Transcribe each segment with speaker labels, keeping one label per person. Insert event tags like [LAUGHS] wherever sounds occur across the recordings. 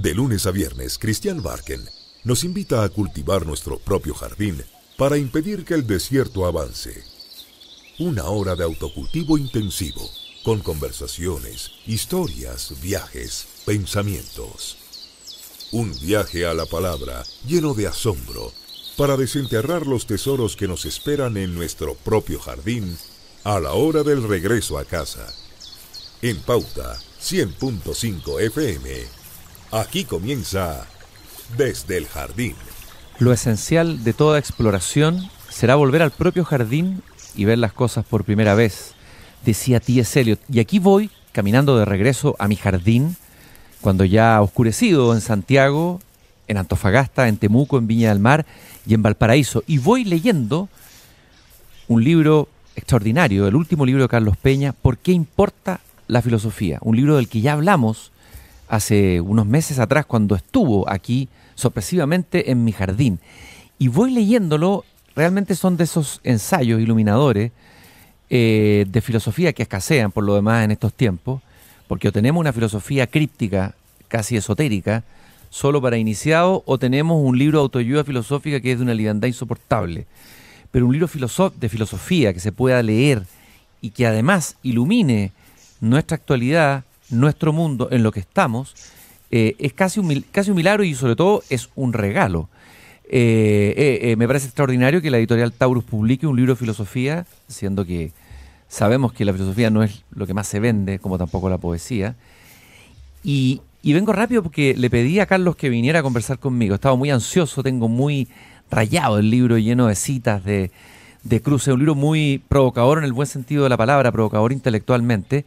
Speaker 1: De lunes a viernes, Cristian Barken nos invita a cultivar nuestro propio jardín para impedir que el desierto avance. Una hora de autocultivo intensivo, con conversaciones, historias, viajes, pensamientos. Un viaje a la palabra lleno de asombro para desenterrar los tesoros que nos esperan en nuestro propio jardín a la hora del regreso a casa. En pauta 100.5 FM Aquí comienza desde el jardín.
Speaker 2: Lo esencial de toda exploración será volver al propio jardín y ver las cosas por primera vez, decía T.S. Eliot. Y aquí voy caminando de regreso a mi jardín, cuando ya ha oscurecido en Santiago, en Antofagasta, en Temuco, en Viña del Mar y en Valparaíso. Y voy leyendo un libro extraordinario, el último libro de Carlos Peña, ¿Por qué importa la filosofía? Un libro del que ya hablamos hace unos meses atrás cuando estuvo aquí sorpresivamente en mi jardín. Y voy leyéndolo, realmente son de esos ensayos iluminadores eh, de filosofía que escasean por lo demás en estos tiempos, porque o tenemos una filosofía críptica, casi esotérica, solo para iniciados, o tenemos un libro de autoayuda filosófica que es de una liandad insoportable. Pero un libro de filosofía que se pueda leer y que además ilumine nuestra actualidad, nuestro mundo, en lo que estamos, eh, es casi un, casi un milagro y sobre todo es un regalo. Eh, eh, me parece extraordinario que la editorial Taurus publique un libro de filosofía, siendo que sabemos que la filosofía no es lo que más se vende, como tampoco la poesía. Y, y vengo rápido porque le pedí a Carlos que viniera a conversar conmigo. Estaba muy ansioso, tengo muy rayado el libro lleno de citas, de, de cruce. Un libro muy provocador en el buen sentido de la palabra, provocador intelectualmente.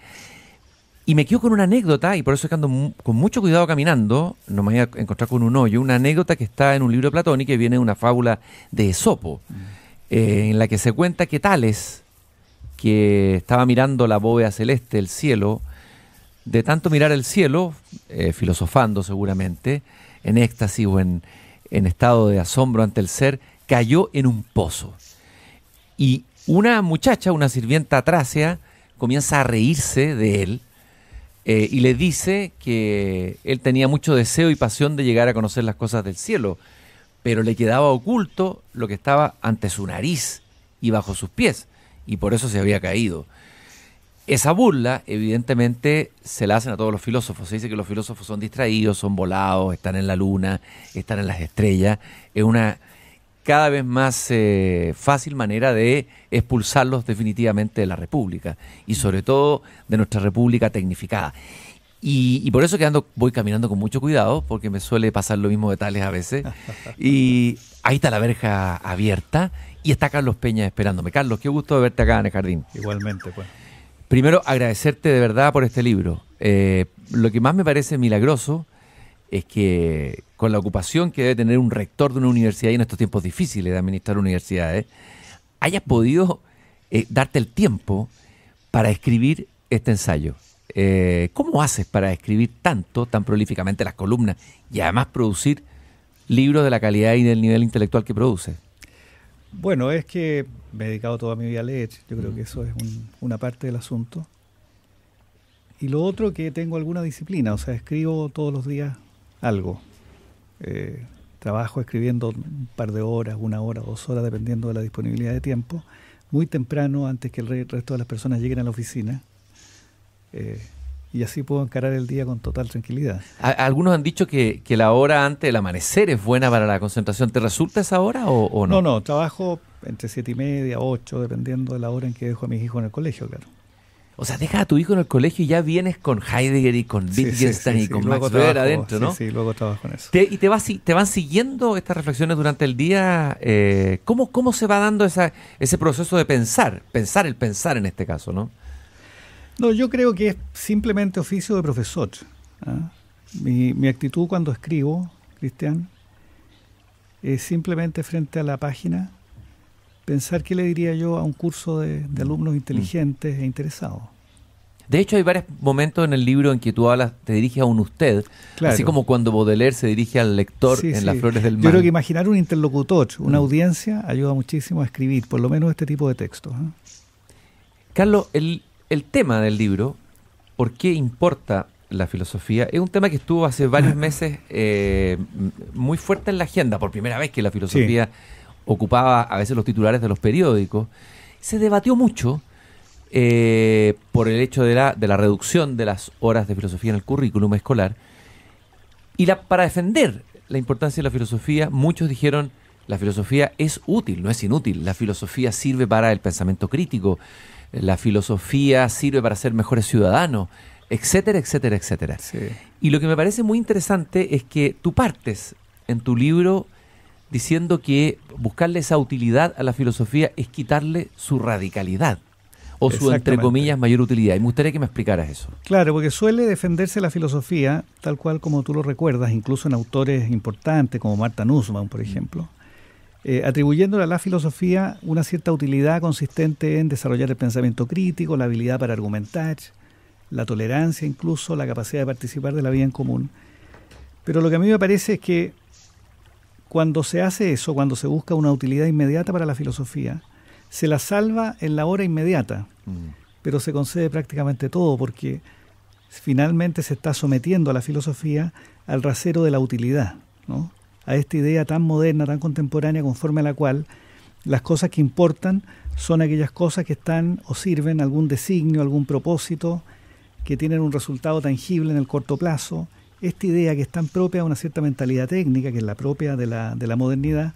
Speaker 2: Y me quedo con una anécdota, y por eso es con mucho cuidado caminando, no me voy a encontrar con un hoyo, una anécdota que está en un libro platónico y que viene de una fábula de Esopo, mm. eh, en la que se cuenta que Tales, que estaba mirando la bóveda celeste, el cielo, de tanto mirar el cielo, eh, filosofando seguramente, en éxtasis o en, estado de asombro ante el ser, cayó en un pozo. Y una muchacha, una sirvienta tracia comienza a reírse de él, eh, y le dice que él tenía mucho deseo y pasión de llegar a conocer las cosas del cielo, pero le quedaba oculto lo que estaba ante su nariz y bajo sus pies, y por eso se había caído. Esa burla, evidentemente, se la hacen a todos los filósofos. Se dice que los filósofos son distraídos, son volados, están en la luna, están en las estrellas. Es una cada vez más eh, fácil manera de expulsarlos definitivamente de la República y sobre todo de nuestra República tecnificada. Y, por eso que ando, voy caminando con mucho cuidado, porque me suele pasar lo mismo de tales a veces. [LAUGHS] Y ahí está la verja abierta y está Carlos Peña esperándome. Carlos, qué gusto verte acá en el jardín. Igualmente, pues. Primero, agradecerte de verdad por este libro. Eh, lo que más me parece milagroso es que con la ocupación que debe tener un rector de una universidad y en estos tiempos difíciles de administrar universidades, hayas podido eh, darte el tiempo para escribir este ensayo. Eh, ¿Cómo haces para escribir tanto, tan prolíficamente las columnas y además producir libros de la calidad y del nivel intelectual que produces?
Speaker 3: Bueno, es que me he dedicado toda mi vida a leer, yo creo mm. que eso es una parte del asunto. Y lo otro que tengo alguna disciplina, o sea, escribo todos los días algo eh, trabajo escribiendo un par de horas, una hora, dos horas, dependiendo de la disponibilidad de tiempo, muy temprano, antes que el resto de las personas lleguen a la oficina. Eh, y así puedo encarar el día con total tranquilidad.
Speaker 2: Algunos han dicho que, la hora antes del amanecer es buena para la concentración. ¿Te resulta esa hora o, o no? No, no, trabajo entre siete
Speaker 3: y media, ocho, dependiendo de la hora en que dejo a mis hijos en el colegio, claro.
Speaker 2: O sea, dejas a tu hijo en el colegio y ya vienes con Heidegger y con Wittgenstein y con Max adentro, ¿no? Sí, luego trabajas con eso. y te, van siguiendo estas reflexiones durante el día. Eh, ¿cómo, se va dando ese proceso de pensar? Pensar el pensar en este caso, ¿no?
Speaker 3: No, yo creo que es simplemente oficio de profesor. ¿ah? mi actitud cuando escribo, Cristian, es simplemente frente a la página pensar qué le diría yo a un curso de, alumnos mm. inteligentes e interesados.
Speaker 2: De hecho, hay varios momentos en el libro en que tú hablas, te diriges a un usted, así como cuando Baudelaire se dirige al lector en Las Flores del Mar. Yo creo que
Speaker 3: imaginar un interlocutor, una mm. audiencia, ayuda muchísimo a escribir, por lo menos este tipo de textos. ¿eh?
Speaker 2: Carlos, el, tema del libro, ¿por qué importa la filosofía. Es un tema que estuvo hace varios [LAUGHS] meses eh, muy fuerte en la agenda, por primera vez que la filosofía ocupaba a veces los titulares de los periódicos, se debatió mucho eh, por el hecho de la, de la reducción de las horas de filosofía en el currículum escolar. Y la, para defender la importancia de la filosofía, muchos dijeron, la filosofía es útil, no es inútil. La filosofía sirve para el pensamiento crítico, la filosofía sirve para ser mejores ciudadanos, etcétera, etcétera, etcétera. Y lo que me parece muy interesante es que tú partes en tu libro diciendo que buscarle esa utilidad a la filosofía es quitarle su radicalidad o su, entre comillas, mayor utilidad. Y me gustaría que me explicaras eso.
Speaker 3: Claro, porque suele defenderse la filosofía tal cual como tú lo recuerdas, incluso en autores importantes como Marta Nussbaum, por mm. ejemplo, eh, atribuyéndole a la filosofía una cierta utilidad consistente en desarrollar el pensamiento crítico, la habilidad para argumentar, la tolerancia incluso, la capacidad de participar de la vida en común. Pero lo que a mí me parece es que cuando se hace eso, cuando se busca una utilidad inmediata para la filosofía, se la salva en la hora inmediata, mm. pero se concede prácticamente todo porque finalmente se está sometiendo a la filosofía al rasero de la utilidad, a esta idea tan moderna, tan contemporánea, conforme a la cual las cosas que importan son aquellas cosas que están o sirven algún designio, algún propósito, que tienen un resultado tangible en el corto plazo, esta idea que es tan propia a una cierta mentalidad técnica, que es la propia de la, de la modernidad,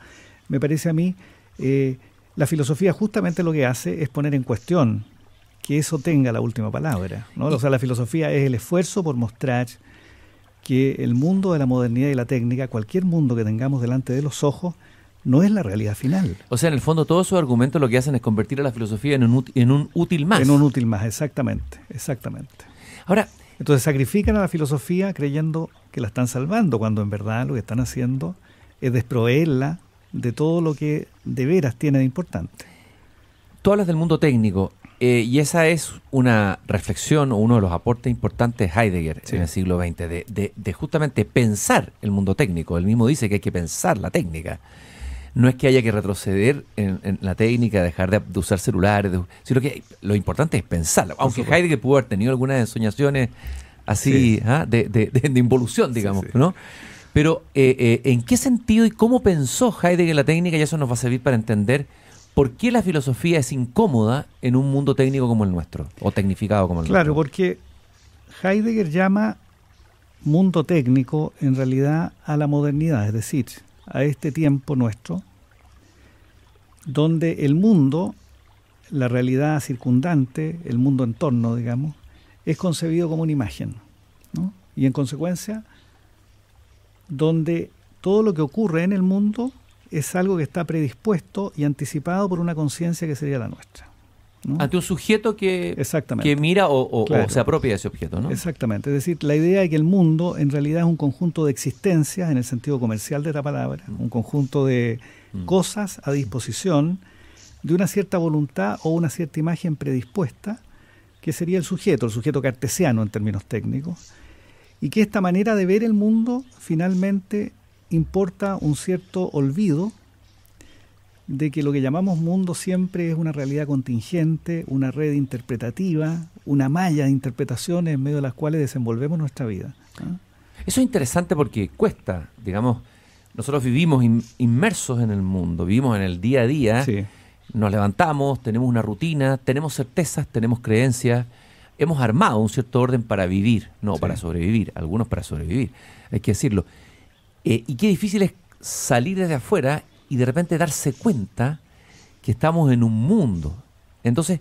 Speaker 3: me parece a mí, eh, la filosofía justamente lo que hace es poner en cuestión que eso tenga la última palabra. ¿no? O sea, la filosofía es el esfuerzo por mostrar que el mundo de la modernidad y la técnica, cualquier mundo que tengamos delante de los ojos, no es la realidad final.
Speaker 2: O sea, en el fondo todos sus argumentos lo que hacen es convertir a la filosofía en un, en un útil más. En un útil más, exactamente, exactamente.
Speaker 3: Ahora, entonces sacrifican a la filosofía creyendo que la están salvando, cuando en verdad lo que están haciendo es desproveerla de todo lo que de veras tiene de importante.
Speaker 2: Tú hablas del mundo técnico eh, y esa es una reflexión o uno de los aportes importantes de Heidegger en el siglo XX, de, de justamente pensar el mundo técnico. Él mismo dice que hay que pensar la técnica no es que haya que retroceder en, la técnica, dejar de, usar celulares, sino que lo importante es pensarlo. Aunque Heidegger pudo haber tenido algunas ensoñaciones así ¿ah? de, de, involución, digamos, ¿no? Pero, eh, eh, ¿en qué sentido y cómo pensó Heidegger la técnica? Y eso nos va a servir para entender por qué la filosofía es incómoda en un mundo técnico como el nuestro, o tecnificado como el nuestro. Claro,
Speaker 3: porque Heidegger llama mundo técnico en realidad a la modernidad, es decir, a este tiempo nuestro, donde el mundo, la realidad circundante, el mundo entorno, digamos, es concebido como una imagen. Y en consecuencia, donde todo lo que ocurre en el mundo es algo que está predispuesto y anticipado por una conciencia que sería la nuestra.
Speaker 2: Ante un sujeto que, mira o, se apropia de ese objeto, ¿no?
Speaker 3: Exactamente. Es decir, la idea de que el mundo en realidad es un conjunto de existencias, en el sentido comercial de la palabra, mm. un conjunto de mm. cosas a disposición de una cierta voluntad o una cierta imagen predispuesta, que sería el sujeto, el sujeto cartesiano en términos técnicos, y que esta manera de ver el mundo finalmente importa un cierto olvido de que lo que llamamos mundo siempre es una realidad contingente, una red interpretativa, una malla de interpretaciones en medio de las cuales desenvolvemos nuestra vida.
Speaker 2: Eso es interesante porque cuesta, digamos, nosotros vivimos inmersos en el mundo, vivimos en el día a día, nos levantamos, tenemos una rutina, tenemos certezas, tenemos creencias, hemos armado un cierto orden para vivir, no para sobrevivir, algunos para sobrevivir, hay que decirlo. Eh, y qué difícil es salir desde afuera y de repente darse cuenta que estamos en un mundo. Entonces,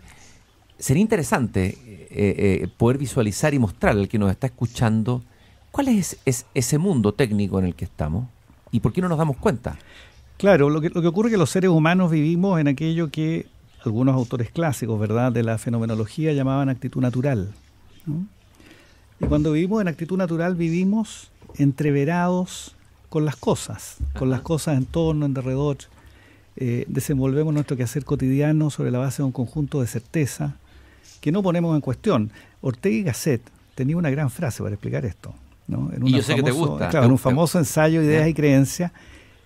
Speaker 2: sería interesante eh, eh, poder visualizar y mostrar al que nos está escuchando cuál es, ese mundo técnico en el que estamos y por qué no nos damos cuenta. Claro, lo que, ocurre es que los seres humanos vivimos en aquello que
Speaker 3: algunos autores clásicos, ¿verdad?, de la fenomenología llamaban actitud natural. Y cuando vivimos en actitud natural, vivimos entreverados con las cosas, con las cosas en torno, en derredor. Eh, desenvolvemos nuestro quehacer cotidiano sobre la base de un conjunto de certezas que no ponemos en cuestión. Ortega y Gasset tenía una gran frase para explicar esto. ¿no? En, y yo sé que te gusta. en un famoso ensayo Ideas y Creencias,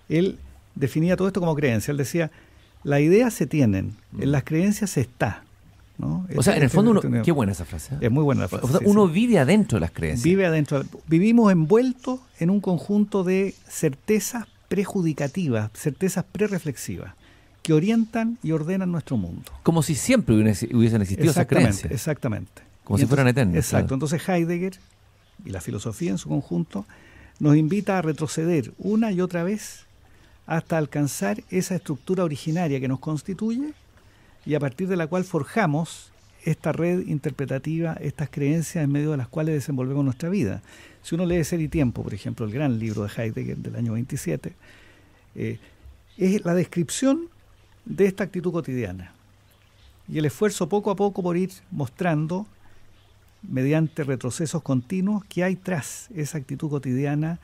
Speaker 3: él definía todo esto como creencia. Él decía, las ideas se tienen, en mm. las creencias se está. O sea, en el fondo, qué buena esa
Speaker 2: frase. ¿eh? Es muy buena la frase. uno vive adentro de las creencias. Vive
Speaker 3: adentro. Vivimos envueltos en un conjunto de certezas prejudicativas, certezas prereflexivas, que orientan y ordenan nuestro mundo.
Speaker 2: Como si siempre hubiesen existido esas creencias.
Speaker 3: Exactamente.
Speaker 2: Como si fueran eternas. Exacto.
Speaker 3: Entonces Heidegger y la filosofía en su conjunto nos invita a retroceder una y otra vez hasta alcanzar esa estructura originaria que nos constituye y a partir de la cual forjamos esta red interpretativa, estas creencias en medio de las cuales desenvolvemos nuestra vida. Si uno lee Ser y Tiempo, por ejemplo, el gran libro de Heidegger del año 27, eh, es la descripción de esta actitud cotidiana y el esfuerzo poco a poco por ir mostrando, mediante retrocesos continuos, que hay tras esa actitud cotidiana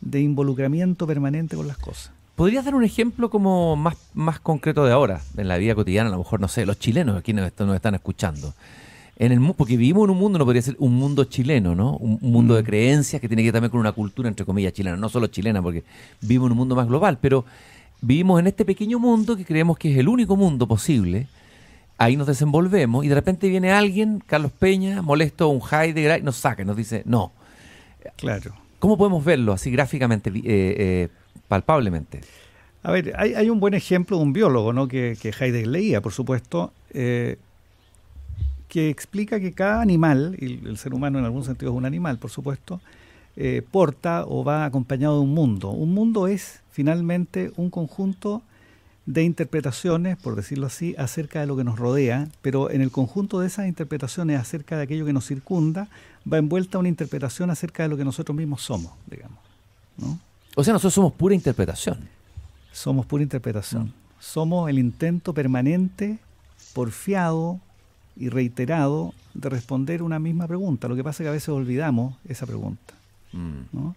Speaker 3: de involucramiento permanente con las cosas.
Speaker 2: ¿Podrías dar un ejemplo como más, más concreto de ahora, en la vida cotidiana? A lo mejor, no sé, los chilenos aquí nos, están escuchando. En el, porque vivimos en un mundo, no podría ser un mundo chileno, ¿no? Un, mundo de mm. creencias que tiene que ver también con una cultura, entre comillas, chilena, no solo chilena, porque vivimos en un mundo más global, pero vivimos en este pequeño mundo que creemos que es el único mundo posible, ahí nos desenvolvemos y de repente viene alguien, Carlos Peña, molesto, un Heidegger, y nos saca, nos dice, no. Claro. ¿Cómo podemos verlo así gráficamente? Eh, eh, palpablemente. A ver, hay, un buen ejemplo de un biólogo ¿no? que, que
Speaker 3: leía, por supuesto, eh, que explica que cada animal, y el ser humano en algún sentido es un animal, por supuesto, eh, porta o va acompañado de un mundo. Un mundo es finalmente un conjunto de interpretaciones, por decirlo así, acerca de lo que nos rodea, pero en el conjunto de esas interpretaciones acerca de aquello que nos circunda, va envuelta una interpretación acerca de lo que nosotros mismos somos, digamos. ¿no? O sea, nosotros somos pura interpretación. Somos pura interpretación. Somos el intento permanente, porfiado y reiterado de responder una misma pregunta. Lo que pasa es que a veces olvidamos esa pregunta. Mm.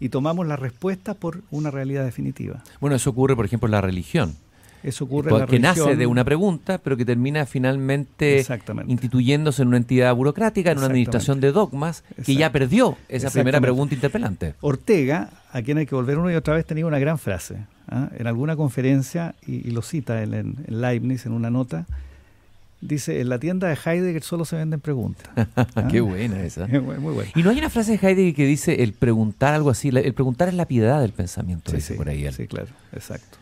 Speaker 3: Y tomamos la respuesta por una realidad definitiva.
Speaker 2: Bueno, eso ocurre, por ejemplo, en la religión. Eso ocurre Que nace de una pregunta, pero que termina finalmente instituyéndose en una entidad burocrática, en una administración de dogmas, que ya perdió esa primera pregunta interpelante.
Speaker 3: Ortega, a quien hay que volver una y otra vez, tenía una gran frase. ¿ah? En alguna conferencia, y, lo cita en, en, Leibniz en una nota, dice, en la tienda de Heidegger solo se venden preguntas.
Speaker 2: [LAUGHS] ¿Ah? Qué buena esa. Muy buena. Y no hay una frase de Heidegger que dice, el preguntar algo así, el preguntar es la piedad del pensamiento, por ahí. Sí, claro, exacto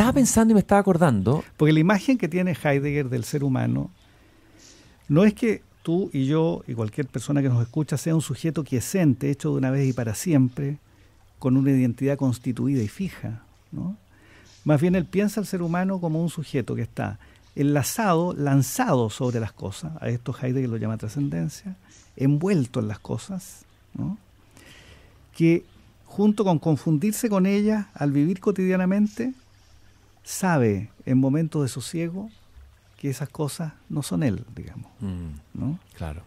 Speaker 2: estaba pensando y me estaba acordando. Porque la
Speaker 3: imagen que tiene Heidegger del ser humano no es que tú y yo y cualquier persona que nos escucha sea un sujeto quiescente, hecho de una vez y para siempre, con una identidad constituida y fija. ¿no? Más bien él piensa al ser humano como un sujeto que está enlazado, lanzado sobre las cosas, a esto Heidegger lo llama trascendencia, envuelto en las cosas, que junto con confundirse con ellas al vivir cotidianamente, sabe en momentos de sosiego que esas cosas no son él,
Speaker 2: digamos. Mm, ¿no? Claro.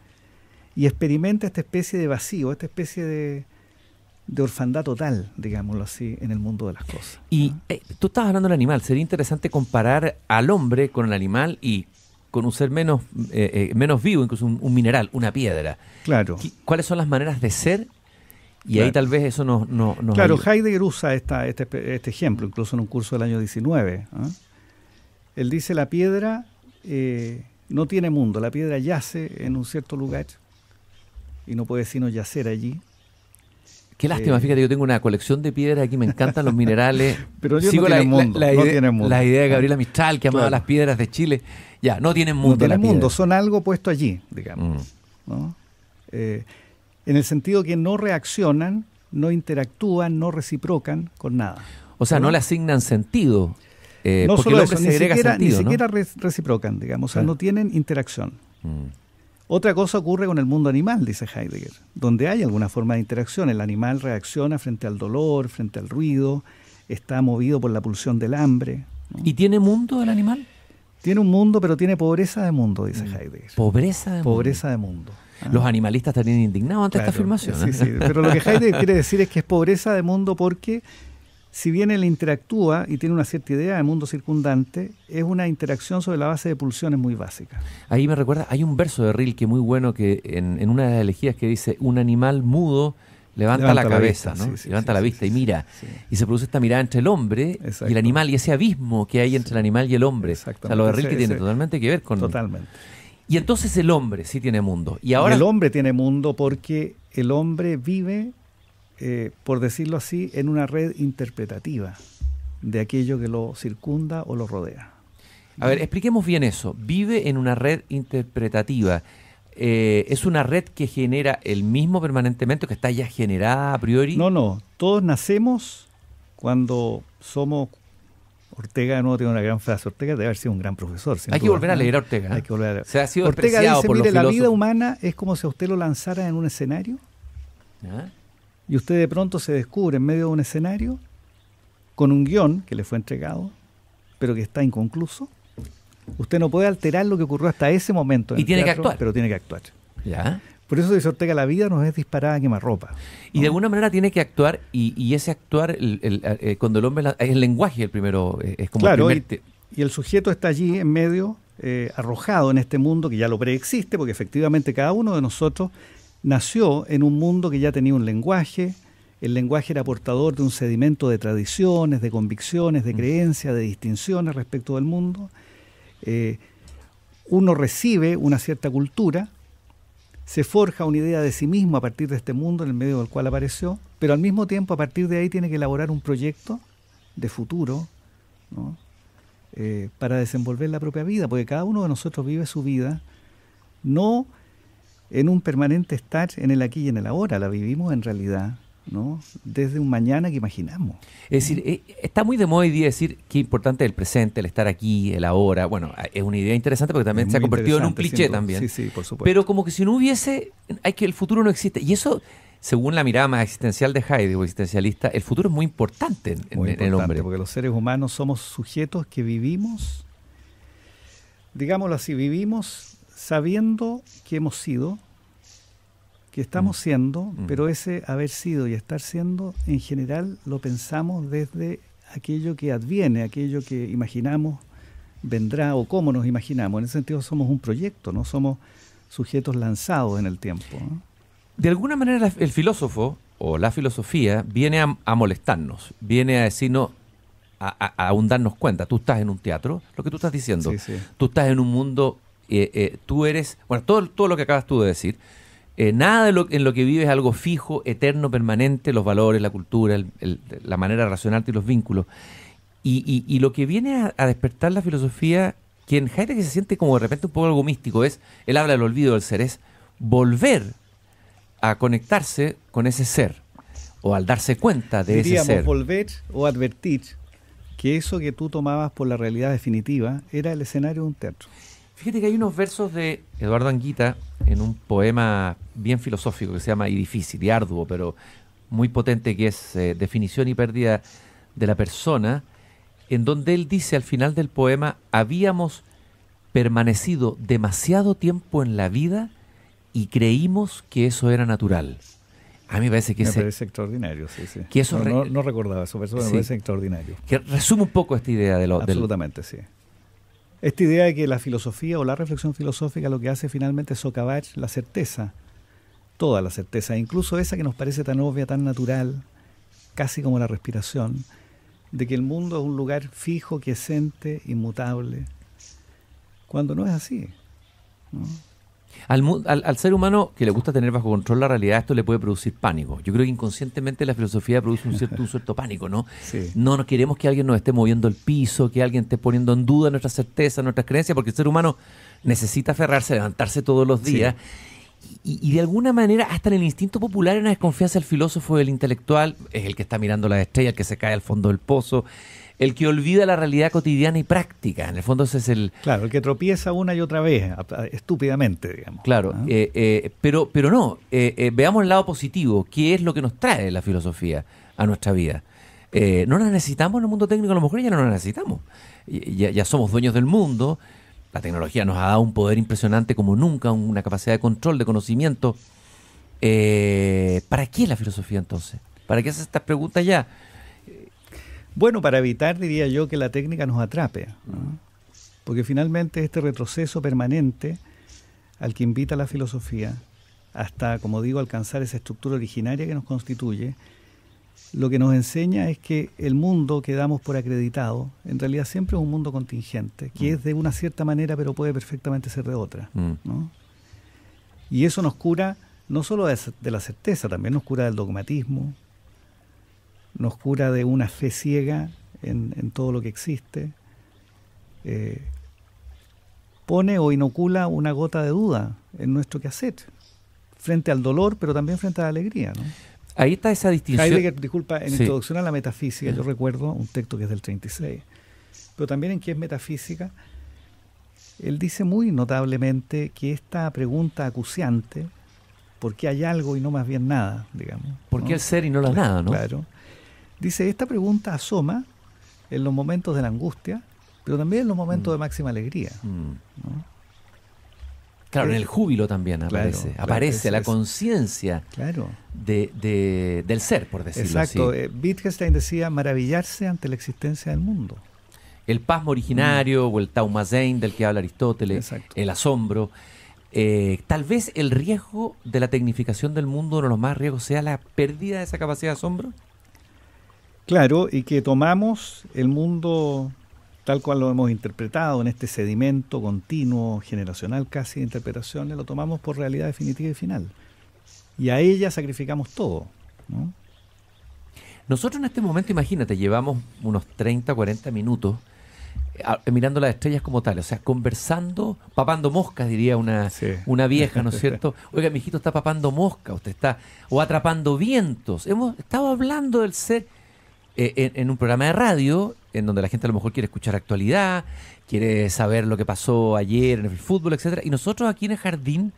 Speaker 3: Y experimenta esta especie de vacío, esta especie de, de orfandad total, digámoslo así, en el mundo de las cosas.
Speaker 2: Y eh, tú estabas hablando del animal, sería interesante comparar al hombre con el animal y con un ser menos, eh, eh, menos vivo, incluso un, un mineral, una piedra. Claro. ¿Cuáles son las maneras de ser y ahí tal vez eso no claro,
Speaker 3: Heidegger usa esta, este, este, ejemplo, incluso en un curso del año 19. ¿ah? Él dice, la piedra eh, no tiene mundo, la piedra yace en un cierto lugar y no puede sino yacer allí.
Speaker 2: Qué lástima, eh, fíjate, yo tengo una colección de piedras, aquí me encantan los minerales. [LAUGHS] Pero yo la, mundo, idea, de Gabriela ah. Mistral, que amaba las piedras de Chile. Ya, no tienen mundo. No tienen mundo, son
Speaker 3: algo puesto allí,
Speaker 2: digamos. Mm.
Speaker 3: Eh, en el sentido que no reaccionan, no interactúan, no reciprocan con nada. O sea, no, le
Speaker 2: asignan sentido. Eh, no solo eso, ni, siquiera, sentido, ni siquiera, reciprocan, digamos, o sea, no
Speaker 3: tienen interacción. Mm. Otra cosa ocurre con el mundo animal, dice Heidegger, donde hay alguna forma de interacción. El animal reacciona frente al dolor, frente al ruido, está movido por la pulsión del hambre. ¿Y tiene mundo el animal? Tiene un mundo, pero tiene pobreza de mundo, dice mm. Heidegger. Pobreza de Pobreza de mundo. Ah. Los
Speaker 2: animalistas estarían indignados ante esta afirmación. Sí, sí. Pero lo que Heidegger [LAUGHS] quiere
Speaker 3: decir es que es pobreza de mundo porque si bien él interactúa y tiene una cierta idea de mundo circundante, es una interacción
Speaker 2: sobre la base de pulsiones muy básica. Ahí me recuerda, hay un verso de Rilke muy bueno que en, una de las elegías que dice, un animal mudo levanta, la, cabeza, levanta la vista y mira. Y se produce esta mirada entre el hombre y el animal y ese abismo que hay entre el animal y el hombre. O sea, lo de Rilke tiene totalmente que ver con... Totalmente. Y entonces el hombre sí tiene mundo. Y ahora... El hombre
Speaker 3: tiene mundo porque el hombre vive, eh, por decirlo así, en una red interpretativa de aquello que lo circunda o lo rodea.
Speaker 2: A ver, expliquemos bien eso. Vive en una red interpretativa. Eh, ¿Es una red que genera el mismo permanentemente, que está ya generada a priori? No, no.
Speaker 3: Todos nacemos cuando somos Ortega no tiene una gran frase. Ortega debe haber sido un gran profesor. Hay que volver a leer a Ortega. Ortega dice, mire, la vida humana es como si a usted lo lanzara en un escenario ¿Ah? y usted de pronto se descubre en medio de un escenario con un guión que le fue entregado, pero que está inconcluso. Usted no puede
Speaker 2: alterar lo que ocurrió hasta ese momento. y tiene que actuar. Pero tiene que actuar. ¿Ya? Por eso
Speaker 3: dice Ortega, la vida nos es disparada a quemarropa. ropa.
Speaker 2: Y de alguna manera tiene que actuar, y, ese actuar, eh, eh, cuando el hombre, el lenguaje el primero, eh, es como claro, y, el sujeto está allí
Speaker 3: en medio, arrojado en este mundo que ya lo preexiste, porque efectivamente cada uno de nosotros nació en un mundo que ya tenía un lenguaje, el lenguaje era portador de un sedimento de tradiciones, de convicciones, de mm. creencias, de distinciones respecto del mundo. uno recibe una cierta cultura, se forja una idea de sí mismo a partir de este mundo en el medio del cual apareció, pero al mismo tiempo a partir de ahí tiene que elaborar un proyecto de futuro eh, para desenvolver la propia vida, porque cada uno de nosotros vive su vida no en un permanente estar en el aquí y en el ahora, la vivimos en realidad ¿no? desde un mañana que imaginamos.
Speaker 2: Es decir, eh, está muy de moda hoy día decir qué importante es el presente, el estar aquí, el ahora. Bueno, es una idea interesante porque también se ha convertido en un cliché también. Sí, sí, por supuesto. Pero como que si no hubiese, hay que el futuro no existe. Y eso, según la mirada más existencial de Heidegger, existencialista, el futuro es muy importante en, el hombre. Porque los seres humanos somos sujetos que vivimos,
Speaker 3: digámoslo así, vivimos sabiendo que hemos sido que estamos mm. siendo, mm. pero ese haber sido y estar siendo, en general lo pensamos desde aquello que adviene, aquello que imaginamos vendrá o cómo nos imaginamos. En ese sentido somos un proyecto, no somos sujetos lanzados en el tiempo.
Speaker 2: De alguna manera el filósofo o la filosofía viene a, molestarnos, viene a decirnos, a, a, darnos cuenta, tú estás en un teatro, lo que tú estás diciendo, tú estás en un mundo, eh, eh, tú eres, bueno, todo, todo lo que acabas tú de decir, eh, nada en lo que vive es algo fijo, eterno, permanente, los valores, la cultura, la manera de razonarte y los vínculos. Y, lo que viene a, despertar la filosofía, quien en que se siente como de repente un poco algo místico, es, él habla del olvido del ser, es volver a conectarse con ese ser, o al darse cuenta de ese ser.
Speaker 3: volver o advertir que eso que tú tomabas por la realidad definitiva era el escenario de un teatro.
Speaker 2: Fíjate que hay unos versos de Eduardo Anguita, en un poema bien filosófico que se llama Y difícil y arduo, pero muy potente, que es eh, Definición y pérdida de la persona, en donde él dice al final del poema, habíamos permanecido demasiado tiempo en la vida y creímos que eso era natural. A mí me parece que es ese,
Speaker 3: extraordinario, sí, sí. Que eso no, recordaba
Speaker 2: eso, pero me parece extraordinario. Que resume un poco esta idea de lo... Absolutamente, sí
Speaker 3: esta idea de que la filosofía o la reflexión filosófica lo que hace finalmente es socavar la certeza, toda la certeza, incluso esa que nos parece tan obvia, tan natural, casi como la respiración, de que el mundo es un lugar fijo, quiescente, inmutable, cuando no es así.
Speaker 2: Al, ser humano que le gusta tener bajo control la realidad, esto le puede producir pánico. Yo creo que inconscientemente la filosofía produce un cierto, pánico, ¿no? No nos queremos que alguien nos esté moviendo el piso, que alguien esté poniendo en duda nuestras certeza nuestras creencias, porque el ser humano necesita aferrarse, levantarse todos los días. Y, de alguna manera, hasta en el instinto popular, en una desconfianza del filósofo, del intelectual, es el que está mirando las estrellas, el que se cae al fondo del pozo el que olvida la realidad cotidiana y práctica. En el fondo ese es el... Claro, el que tropieza una y otra vez, estúpidamente, digamos. Claro, eh, eh, pero, pero no, eh, veamos el lado positivo, qué es lo que nos trae la filosofía a nuestra vida. no la necesitamos en el mundo técnico, a lo mejor ya no la necesitamos. Ya, ya somos dueños del mundo, la tecnología nos ha dado un poder impresionante como nunca, una capacidad de control, de conocimiento. ¿Para qué la filosofía entonces? ¿Para qué haces estas preguntas ya? Bueno, para evitar, diría yo, que la técnica nos atrape, porque
Speaker 3: finalmente este retroceso permanente al que invita la filosofía, hasta, como digo, alcanzar esa estructura originaria que nos constituye, lo que nos enseña es que el mundo que damos por acreditado, en realidad siempre es un mundo contingente, que es de una cierta manera, pero puede perfectamente ser de otra. Mm. ¿no? Y eso nos cura no solo de la certeza, también nos cura del dogmatismo, nos cura de una fe ciega en, todo lo que existe, eh, pone o inocula una gota de duda en nuestro quehacer, frente al dolor, pero también frente a la alegría.
Speaker 2: Ahí está esa distinción. Heidegger, disculpa, en Introducción
Speaker 3: a la Metafísica, yo recuerdo un texto que es del 36, pero también en qué es metafísica, él dice muy notablemente que esta pregunta acuciante, ¿por qué hay algo y no más bien nada? Digamos, ¿Por qué el ser y no la nada? Claro. Dice, esta pregunta asoma en los momentos de la angustia, pero también en los momentos mm. de máxima alegría.
Speaker 2: Mm. Claro, en el júbilo también aparece. aparece la conciencia claro. del ser, por decirlo así. Exacto.
Speaker 3: Eh, Wittgenstein decía maravillarse ante la existencia del mundo.
Speaker 2: El pasmo originario mm. o el taumazein del que habla Aristóteles, el asombro. Eh, tal vez el riesgo de la tecnificación del mundo, uno de los más riesgos, sea la pérdida de esa capacidad de asombro.
Speaker 3: Claro, y que tomamos el mundo tal cual lo hemos interpretado en este sedimento continuo, generacional casi de interpretaciones, lo tomamos por realidad definitiva y final.
Speaker 2: Y a ella sacrificamos todo. Nosotros en este momento, imagínate, llevamos unos 30, 40 minutos eh, mirando las estrellas como tal, o sea, conversando, papando moscas, diría una, una vieja, ¿no es [LAUGHS] cierto? Oiga, mi hijito está papando mosca, usted está, o atrapando vientos. Hemos estado hablando del ser eh, en, un programa de radio, en donde la gente a lo mejor quiere escuchar actualidad, quiere saber lo que pasó ayer en el fútbol, etcétera. Y nosotros aquí en el jardín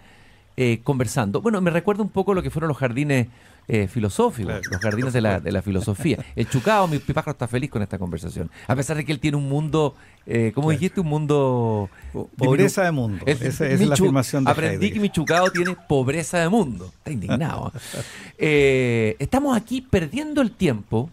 Speaker 2: eh, conversando. Bueno, me recuerda un poco lo que fueron los jardines eh, filosóficos, los jardines de la, de la filosofía. El Chucao, mi pájaro está feliz con esta conversación. A pesar de que él tiene un mundo, eh, como dijiste, un mundo... Pobreza de mundo. Esa es la afirmación de Aprendí que mi Chucao tiene pobreza de mundo. Está indignado. [LAUGHS] estamos aquí perdiendo el tiempo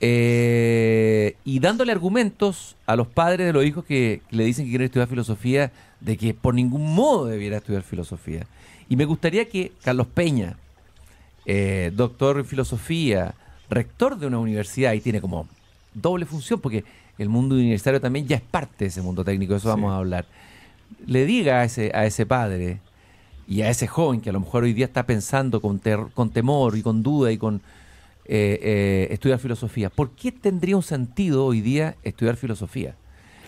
Speaker 2: eh, y dándole argumentos a los padres de los hijos que, le dicen que quieren estudiar filosofía, de que por ningún modo debiera estudiar filosofía. Y me gustaría que Carlos Peña, eh, doctor en filosofía, rector de una universidad, y tiene como doble función, porque el mundo universitario también ya es parte de ese mundo técnico, eso vamos a hablar. Le diga a ese, a ese padre y a ese joven que a lo mejor hoy día está pensando con, con temor y con duda y con, eh, eh, estudiar filosofía. ¿Por qué tendría un sentido hoy día estudiar filosofía?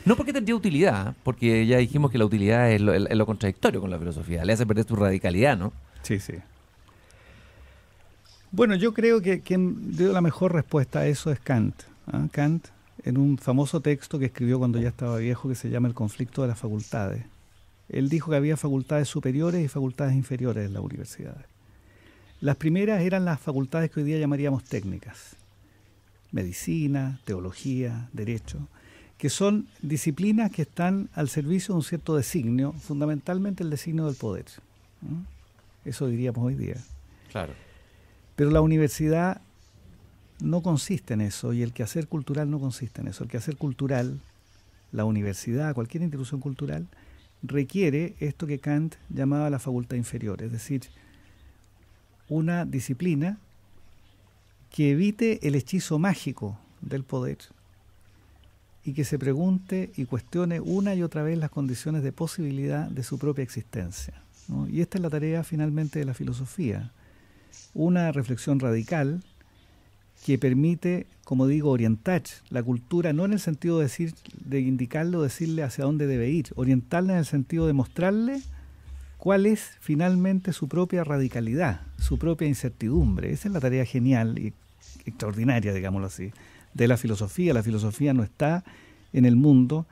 Speaker 2: No porque tendría utilidad, porque ya dijimos que la utilidad es lo, contradictorio con la filosofía, le hace perder tu radicalidad, ¿no? Sí, sí.
Speaker 3: Bueno, yo creo que quien dio la mejor respuesta a eso es Kant. ¿ah? Kant, en un famoso texto que escribió cuando ya estaba viejo, que se llama El conflicto de las facultades. Él dijo que había facultades superiores y facultades inferiores en las universidades. Las primeras eran las facultades que hoy día llamaríamos técnicas, medicina, teología, derecho, que son disciplinas que están al servicio de un cierto designio, fundamentalmente el designio del poder. Eso diríamos hoy día. Claro. Pero la universidad no consiste en eso y el quehacer cultural no consiste en eso. El quehacer cultural, la universidad, cualquier institución cultural, requiere esto que Kant llamaba la facultad inferior, es decir, una disciplina que evite el hechizo mágico del poder y que se pregunte y cuestione una y otra vez las condiciones de posibilidad de su propia existencia. Y esta es la tarea finalmente de la filosofía, una reflexión radical que permite, como digo, orientar la cultura, no en el sentido de, decir, de indicarle o decirle hacia dónde debe ir, orientarla en el sentido de mostrarle cuál es finalmente su propia radicalidad, su propia incertidumbre. Esa es la tarea genial y extraordinaria, digámoslo así, de la filosofía. La filosofía no está en el mundo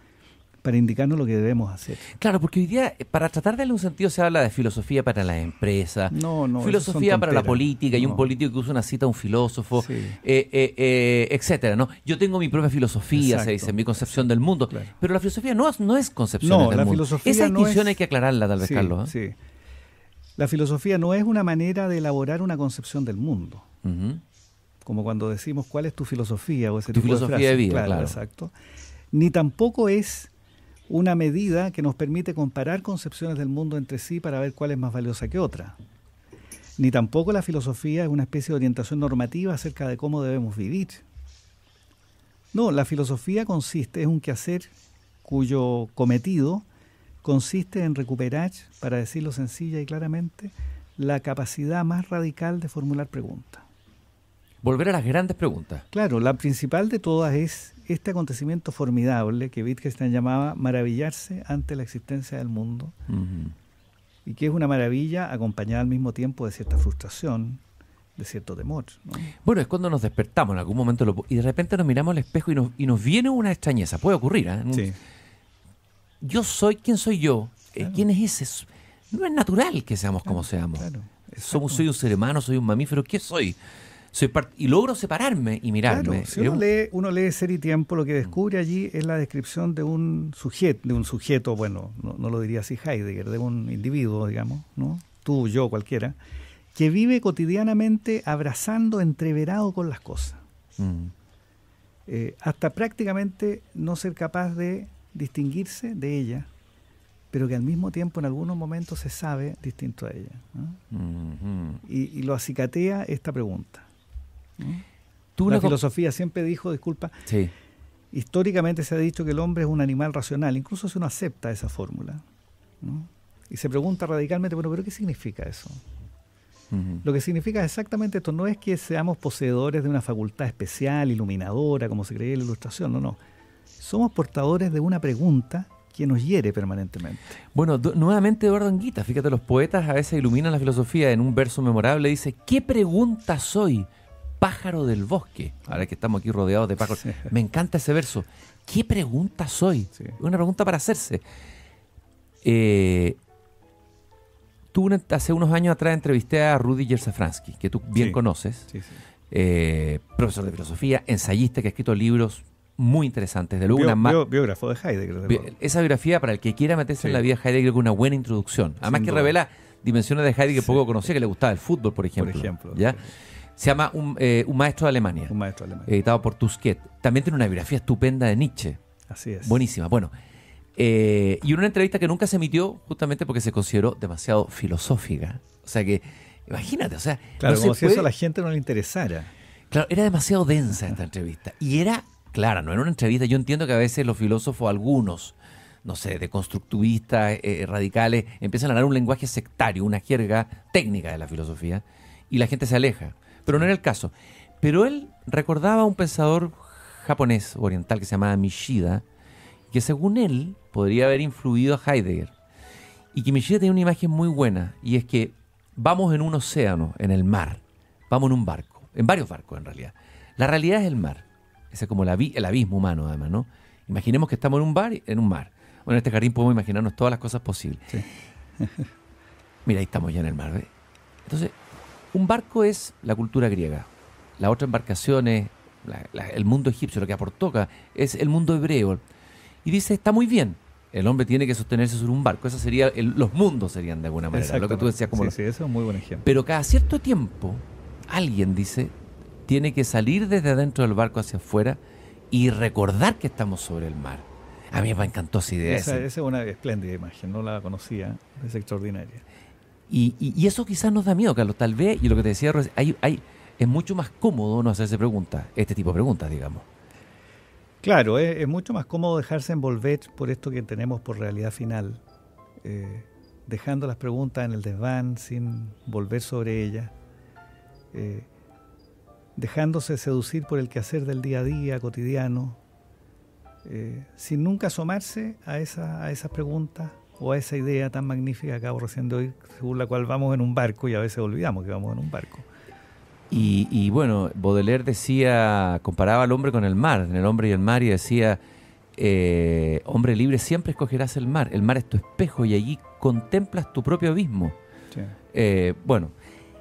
Speaker 3: para indicarnos
Speaker 2: lo que debemos hacer. Claro, porque hoy día, eh, para tratar de darle un sentido, se habla de filosofía para la empresa, no, filosofía para la política, hay y un político que usa una cita a un filósofo, etc. Eh, eh, etcétera. ¿no? Yo tengo mi propia filosofía, se dice, mi concepción del mundo, pero la filosofía no es, no es
Speaker 3: concepción del mundo. Esa distinción hay que aclararla, tal vez, Carlos. La filosofía no es una manera de elaborar una concepción del mundo. Como cuando decimos cuál es tu filosofía o ese tu filosofía de, vida, claro, claro. exacto. Ni tampoco es una medida que nos permite comparar concepciones del mundo entre sí para ver cuál es más valiosa que otra. Ni tampoco la filosofía es una especie de orientación normativa acerca de cómo debemos vivir. No, la filosofía consiste, es un quehacer cuyo cometido consiste en recuperar, para decirlo sencilla y claramente, la capacidad más radical de formular preguntas
Speaker 2: volver a las grandes preguntas.
Speaker 3: Claro, la principal de todas es este acontecimiento formidable que Wittgenstein llamaba maravillarse ante la existencia del mundo, y que es una maravilla acompañada al mismo tiempo de cierta frustración, de cierto temor.
Speaker 2: Bueno, es cuando nos despertamos en algún momento y de repente nos miramos al espejo y nos, viene una extrañeza. Puede ocurrir. ¿eh? Sí. Yo soy quién soy yo. Eh, ¿Quién es ese? No es natural que seamos como seamos. soy un ser humano, soy un mamífero. ¿Qué soy? y logro separarme y mirarme. Claro, si uno,
Speaker 3: lee, uno Ser y Tiempo, lo que mm. descubre allí es la descripción de un sujeto, de un sujeto, bueno, no, lo diría así Heidegger, de un individuo, digamos, ¿no? Tú, yo, cualquiera, que vive cotidianamente abrazando, entreverado con las cosas. Mm. Eh, hasta prácticamente no ser capaz de distinguirse de ella, pero que al mismo tiempo en algunos momentos se sabe distinto a ella.
Speaker 2: Mm-hmm.
Speaker 3: y lo acicatea esta pregunta la filosofía siempre dijo, disculpa, históricamente se ha dicho que el hombre es un animal racional, incluso si uno acepta esa fórmula. Y se pregunta radicalmente, bueno, pero ¿qué significa eso? Lo que significa exactamente esto no es que seamos poseedores de una facultad especial, iluminadora, como se creía en la ilustración, no, no. Somos portadores de una pregunta que nos
Speaker 2: hiere permanentemente. Bueno, nuevamente Eduardo Anguita, fíjate, los poetas a veces iluminan la filosofía. En un verso memorable dice, ¿qué pregunta soy? pájaro del bosque. Ahora que estamos aquí rodeados de pájaros. Me encanta ese verso. ¿Qué pregunta soy? Una pregunta para hacerse. Eh, tú hace unos años atrás entrevisté a Rudy Yersafransky, que tú bien conoces. Eh, profesor de filosofía, ensayista que ha escrito libros muy interesantes. De Bio, más
Speaker 3: biógrafo de Heidegger.
Speaker 2: esa biografía, para el que quiera meterse en la vida de Heidegger, es una buena introducción. Además que revela dimensiones de Heidegger que poco conocía, que le gustaba el fútbol, por ejemplo. Por ejemplo. ¿ya? Se llama eh, un, maestro de Alemania. Un maestro de Alemania. Editado por Tusquet. También tiene una biografía estupenda de Nietzsche. Así es. Buenísima. Bueno, eh, y una entrevista que nunca se emitió justamente porque se consideró demasiado filosófica. O sea que, imagínate, o sea. Claro, como si eso a la gente no le interesara. Claro, era demasiado densa esta [LAUGHS] entrevista. Y era claro, no era una entrevista. Yo entiendo que a veces los filósofos, algunos, no sé, de constructivistas, eh, radicales, empiezan a hablar un lenguaje sectario, una jerga técnica de la filosofía, y la gente se aleja pero no era el caso. Pero él recordaba a un pensador japonés oriental que se llamaba Mishida, que según él podría haber influido a Heidegger. Y que Mishida tiene una imagen muy buena, y es que vamos en un océano, en el mar, vamos en un barco, en varios barcos en realidad. La realidad es el mar, ese es como el abismo humano además, ¿no? Imaginemos que estamos en un bar, en un mar. Bueno, en este jardín podemos imaginarnos todas las cosas posibles. Mira, ahí estamos ya en el mar. Entonces, un barco es la cultura griega, la otra embarcación es el mundo egipcio, lo que aportoca es el mundo hebreo. Y dice, está muy bien, el hombre tiene que sostenerse sobre un barco. Eso sería, los mundos serían de alguna manera, lo que tú decías. sí, sí,
Speaker 3: eso es muy buen ejemplo.
Speaker 2: Pero cada cierto tiempo, alguien dice, tiene que salir desde adentro del barco hacia afuera y recordar que estamos sobre el mar. A mí me encantó esa idea. esa es
Speaker 3: una espléndida imagen, no la conocía, es extraordinaria.
Speaker 2: Y, eso quizás nos da miedo, Carlos. Tal vez, y lo que te decía, hay, hay, es mucho más cómodo no hacerse preguntas, este tipo de preguntas, digamos.
Speaker 3: Claro, es, mucho más cómodo dejarse envolver por esto que tenemos por realidad final, eh, dejando las preguntas en el desván sin volver sobre ellas, eh, dejándose seducir por el quehacer del día a día, cotidiano, eh, sin nunca asomarse a, esa, a esas preguntas o a esa idea tan magnífica que acabo recién de según la cual vamos en un barco y a veces olvidamos que vamos en un barco.
Speaker 2: Y, bueno, Baudelaire decía, comparaba al hombre con el mar, en el hombre y el mar, y decía, eh, hombre libre, siempre escogerás el mar, el mar es tu espejo y allí contemplas tu propio abismo. Eh, bueno,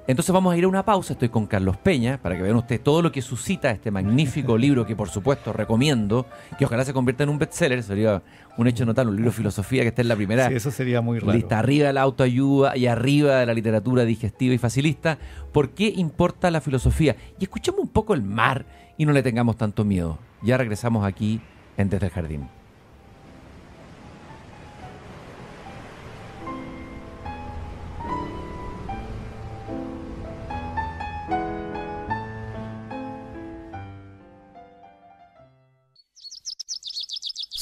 Speaker 2: entonces vamos a ir a una pausa, estoy con Carlos Peña, para que vean ustedes todo lo que suscita este magnífico [LAUGHS] libro que por supuesto recomiendo, que ojalá se convierta en un bestseller, sería un hecho notable, un libro de filosofía que esté en la primera sí, eso sería muy raro. lista, arriba de la autoayuda y arriba de la literatura digestiva y facilista. ¿Por qué importa la filosofía? Y escuchemos un poco el mar y no le tengamos tanto miedo. Ya regresamos aquí en Desde el Jardín.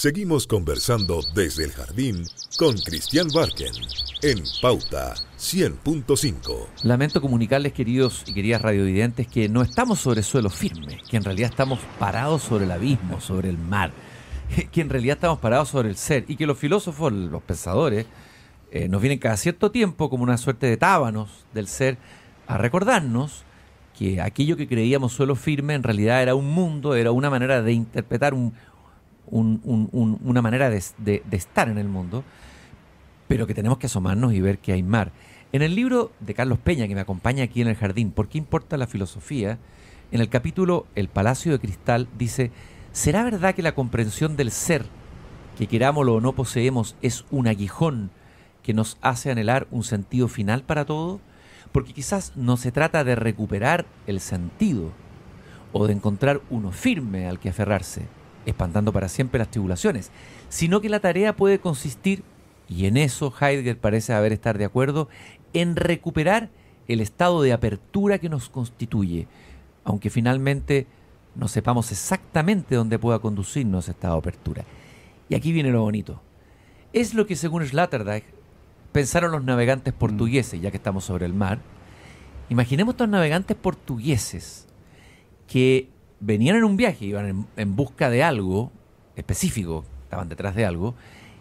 Speaker 1: Seguimos conversando desde el jardín con Cristian Barken en Pauta 100.5.
Speaker 2: Lamento comunicarles, queridos y queridas radiovidentes, que no estamos sobre suelo firme, que en realidad estamos parados sobre el abismo, sobre el mar, [LAUGHS] que en realidad estamos parados sobre el ser y que los filósofos, los pensadores, eh, nos vienen cada cierto tiempo como una suerte de tábanos del ser a recordarnos que aquello que creíamos suelo firme en realidad era un mundo, era una manera de interpretar un, una manera de, de, estar en el mundo, pero que tenemos que asomarnos y ver que hay mar. En el libro de Carlos Peña, que me acompaña aquí en el jardín, ¿Por qué importa la filosofía? En el capítulo El Palacio de Cristal dice, ¿será verdad que la comprensión del ser, que querámoslo o no poseemos, es un aguijón que nos hace anhelar un sentido final para todo? Porque quizás no se trata de recuperar el sentido o de encontrar uno firme al que aferrarse, espantando para siempre las tribulaciones, sino que la tarea puede consistir, y en eso Heidegger parece haber estar de acuerdo, en recuperar el estado de apertura que nos constituye, aunque finalmente no sepamos exactamente dónde pueda conducirnos esta apertura. Y aquí viene lo bonito. Es lo que según Schlatterdijk pensaron los navegantes portugueses, ya que estamos sobre el mar. Imaginemos estos navegantes portugueses que venían en un viaje, iban en, busca de algo específico, estaban detrás de algo,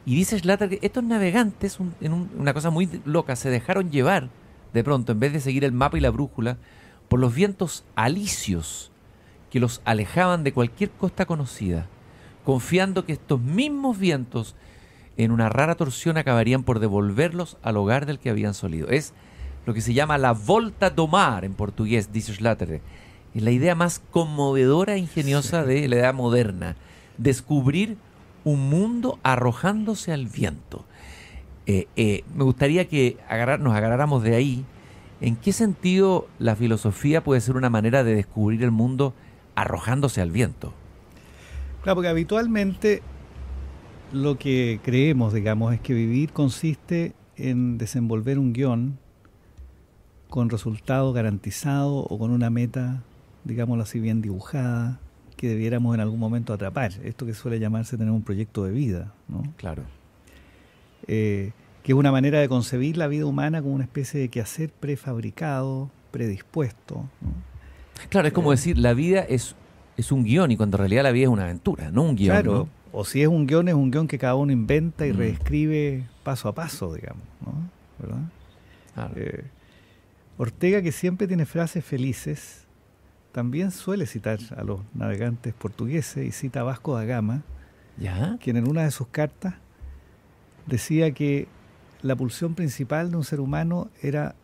Speaker 2: y dice Schlatter que estos navegantes, en una cosa muy loca, se dejaron llevar de pronto, en vez de seguir el mapa y la brújula, por los vientos alicios que los alejaban de cualquier costa conocida, confiando que estos mismos vientos, en una rara torsión, acabarían por devolverlos al hogar del que habían salido. Es lo que se llama la volta do mar en portugués, dice Schlatter es la idea más conmovedora e ingeniosa de la edad moderna. Descubrir un mundo arrojándose al viento. Eh, eh, me gustaría que nos agarráramos de ahí. ¿En qué sentido la filosofía puede ser una manera de descubrir el mundo arrojándose al viento? Claro, porque habitualmente lo que creemos,
Speaker 3: digamos, es que vivir consiste en desenvolver un guión con resultado garantizado o con una meta digámoslo así, bien dibujada, que debiéramos en algún momento atrapar. Esto que suele llamarse tener un proyecto de vida, ¿no? Claro. Eh, que es una manera de concebir la vida humana como una especie de quehacer prefabricado, predispuesto.
Speaker 2: Claro, es como eh, decir, la vida es, es un guión y cuando en realidad la vida es una aventura, no un guión. Claro, o si es un guión, es un guión que cada uno inventa y mm.
Speaker 3: reescribe paso a paso, digamos, ¿no? ¿Verdad? Eh, Ortega, que siempre tiene frases felices, también suele citar a los navegantes portugueses y cita a Vasco da Gama, quien en una de sus cartas decía que la pulsión principal de un ser humano era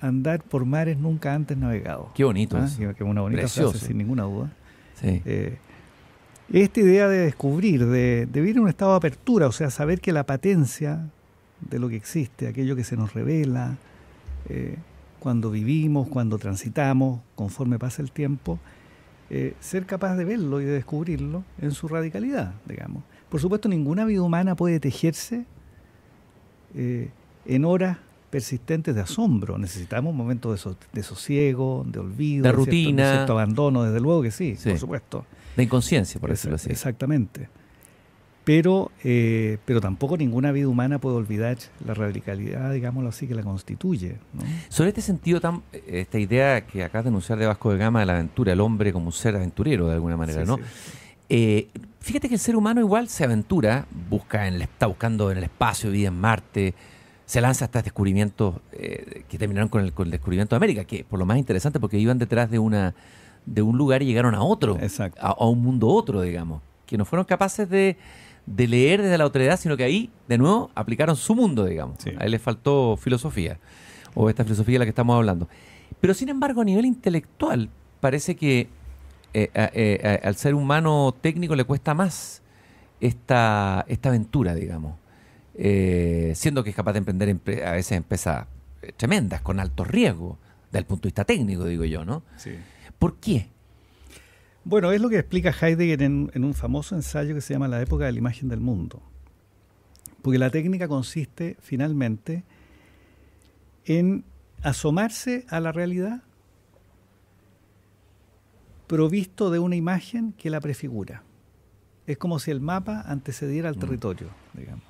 Speaker 3: andar por mares nunca antes navegados. Qué bonito ah, eso. una bonita frase, sin ninguna duda. Eh, esta idea de descubrir, de, vivir en un estado de apertura, o sea, saber que la patencia de lo que existe, aquello que se nos revela, eh, cuando vivimos, cuando transitamos, conforme pasa el tiempo, eh, ser capaz de verlo y de descubrirlo en su radicalidad, digamos. Por supuesto, ninguna vida humana puede tejerse eh, en horas persistentes de asombro. Necesitamos momentos de, de sosiego, de olvido, de rutina, de cierto, abandono, desde luego que sí, sí. por supuesto. De inconsciencia, por decirlo así. Exactamente pero, eh, pero tampoco ninguna vida humana puede olvidar la radicalidad, digámoslo así, que la constituye.
Speaker 2: Sobre este sentido, tan, eh, esta idea que acabas de anunciar de Vasco de Gama de la aventura, el hombre como un ser aventurero de alguna manera, ¿no? Eh, fíjate que el ser humano igual se aventura, busca en, está buscando en el espacio, vida en Marte, se lanza hasta descubrimientos que terminaron con el, descubrimiento de América, que por lo más interesante porque iban detrás de una de un lugar y llegaron a otro, a, un mundo otro, digamos, que no fueron capaces de de leer desde la autoridad, sino que ahí, de nuevo, aplicaron su mundo, digamos. A él le faltó filosofía, o esta filosofía de la que estamos hablando. Pero sin embargo, a nivel intelectual, parece que eh, eh, al ser humano técnico le cuesta más esta, esta aventura, digamos. Eh, siendo que es capaz de emprender a veces empresas tremendas, con alto riesgo, desde el punto de vista técnico, digo yo, ¿no? Sí. ¿Por qué? Bueno, es lo que explica
Speaker 3: Heidegger en, un famoso ensayo que se llama La época de la imagen del mundo. Porque la técnica consiste finalmente en asomarse a la realidad provisto de una imagen que la prefigura. Es como si el mapa antecediera al mm. territorio, digamos.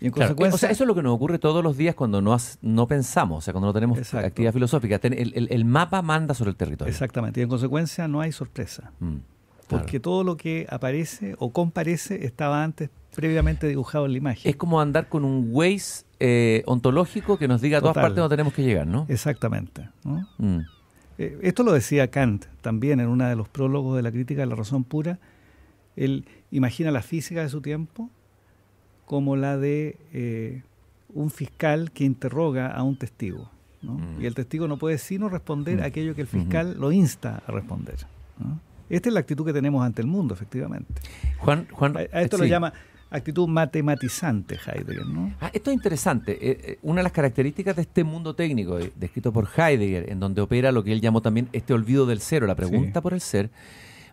Speaker 2: Eh, o sea, eso es lo que nos ocurre todos los días cuando no, pensamos, o sea, cuando no tenemos actividad filosófica. el, mapa manda sobre el territorio. Exactamente, y en consecuencia no hay sorpresa. Mm, porque
Speaker 3: todo lo que aparece o comparece estaba antes previamente dibujado en la imagen. Es como andar
Speaker 2: con un Waze eh, ontológico que nos diga a todas partes donde tenemos que llegar, ¿no? Exactamente. Mm.
Speaker 3: Eh, esto lo decía Kant también en uno de los prólogos de la crítica de la razón pura. Él imagina la física de su tiempo como la de eh, un fiscal que interroga a un testigo. Mm. Y el testigo no puede sino responder mm. aquello que el mm-hmm. fiscal lo insta a responder. Esta es la actitud que tenemos ante el mundo, efectivamente. Juan, Juan a, esto eh, lo llama actitud matematizante Heidegger.
Speaker 2: Ah, esto es interesante. Eh, una de las características de este mundo técnico descrito por Heidegger, en donde opera lo que él llamó también este olvido del cero, la pregunta por el ser,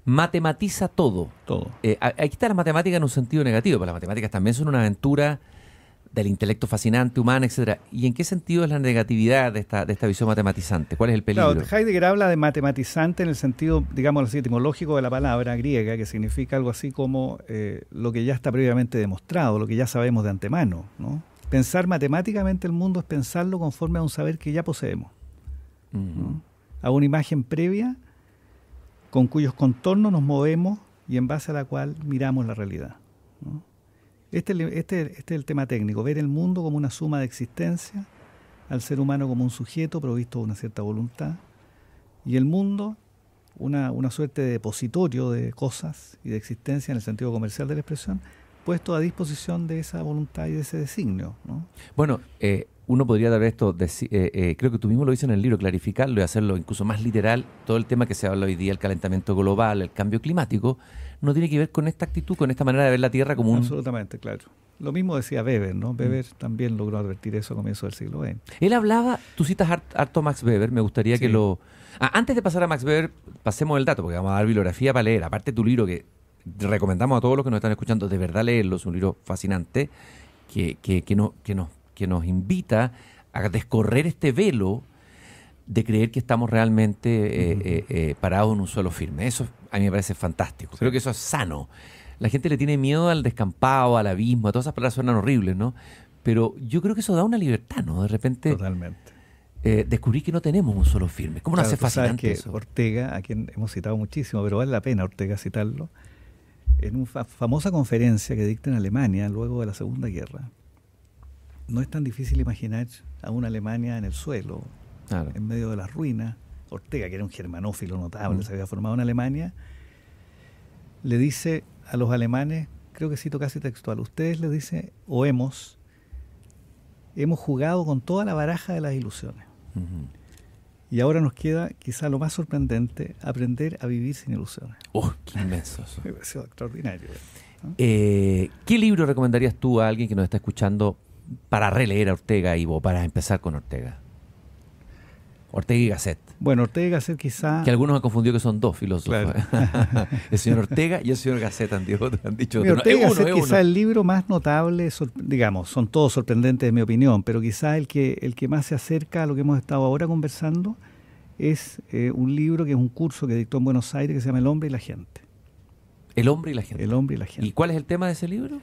Speaker 2: matematiza todo. Eh, aquí está la matemática en un sentido negativo, pero las matemáticas también son una aventura del intelecto fascinante, humano, etcétera. ¿Y en qué sentido es la negatividad de esta, de esta visión matematizante? ¿Cuál es el peligro?
Speaker 3: Heidegger habla de matematizante en el sentido, digamos así, etimológico de la palabra griega, que significa algo así como eh, lo que ya está previamente demostrado, lo que ya sabemos de antemano. Pensar matemáticamente el mundo es pensarlo conforme a un saber que ya poseemos, a una imagen previa con cuyos contornos nos movemos y en base a la cual miramos la realidad. Este, este, este es el tema técnico, ver el mundo como una suma de existencia, al ser humano como un sujeto provisto de una cierta voluntad, y el mundo una, suerte de depositorio de cosas y de existencia en el sentido comercial de la expresión, puesto a disposición de esa voluntad y de ese designio.
Speaker 2: Bueno, eh, uno podría dar esto, eh, eh, creo que tú mismo lo dices en el libro, clarificarlo y hacerlo incluso más literal, todo el tema que se habla hoy día, el calentamiento global, el cambio climático, no tiene que ver con esta actitud, con esta manera de ver la Tierra como un... Absolutamente,
Speaker 3: claro. Lo mismo decía Weber, ¿no? Weber mm. también logró advertir eso a comienzos del siglo XX.
Speaker 2: Él hablaba, tú citas harto Max Weber, me gustaría que lo... Ah, antes de pasar a Max Weber, pasemos el dato, porque vamos a dar bibliografía para leer, aparte tu libro que recomendamos a todos los que nos están escuchando de verdad leerlo, es un libro fascinante, que, que, que, no, que nos que nos invita a descorrer este velo de creer que estamos realmente eh, eh, eh, parados en un suelo firme. Eso a mí me parece fantástico. Creo que eso es sano. La gente le tiene miedo al descampado, al abismo, a todas esas palabras suenan horribles, ¿no? Pero yo creo que eso da una libertad, ¿no? De repente. Totalmente. descubrí que no tenemos un suelo firme. ¿Cómo no hace fascinante sabes que
Speaker 3: Ortega, a quien hemos citado muchísimo, pero vale la pena Ortega citarlo, en una famosa conferencia que dicta en Alemania luego de la Segunda Guerra, no es tan difícil imaginar a una Alemania en el suelo, en medio de las ruinas. Ortega, que era un germanófilo notable, mm. se había formado en Alemania, le dice a los alemanes, creo que cito casi textual, ustedes les dice, o hemos, hemos jugado con toda la baraja de las ilusiones. Y ahora nos queda, quizá lo más sorprendente, aprender a vivir sin ilusiones. ¡Oh, qué inmenso! [LAUGHS] extraordinario.
Speaker 2: Eh, ¿Qué libro recomendarías tú a alguien que nos está escuchando para releer a Ortega y para empezar con Ortega? Ortega y Gasset.
Speaker 3: Bueno, Ortega y Gasset quizá... Que
Speaker 2: algunos han confundido que son dos filósofos. [LAUGHS] el señor Ortega y el señor Gasset han, dicho, han Ortega y
Speaker 3: el libro más notable,
Speaker 2: digamos, son
Speaker 3: todos sorprendentes en mi opinión, pero quizá el que, el que más se acerca a lo que hemos estado ahora conversando es eh, un libro que es un curso que dictó en Buenos Aires que se llama El hombre y la gente.
Speaker 2: El hombre y la gente. El hombre y la gente. ¿Y cuál es el
Speaker 3: tema de ese libro?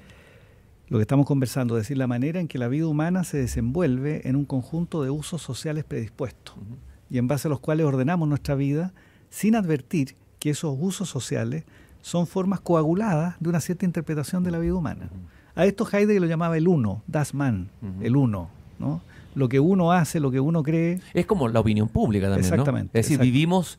Speaker 3: lo que estamos conversando, es decir, la manera en que la vida humana se desenvuelve en un conjunto de usos sociales predispuestos y en base a los cuales ordenamos nuestra vida sin advertir que esos usos sociales son formas coaguladas de una cierta interpretación de la vida humana. A esto Heidegger lo llamaba el uno, das
Speaker 2: man, el uno, ¿no? Lo que uno hace, lo que uno cree. Es como la opinión pública también, Exactamente. Es decir, vivimos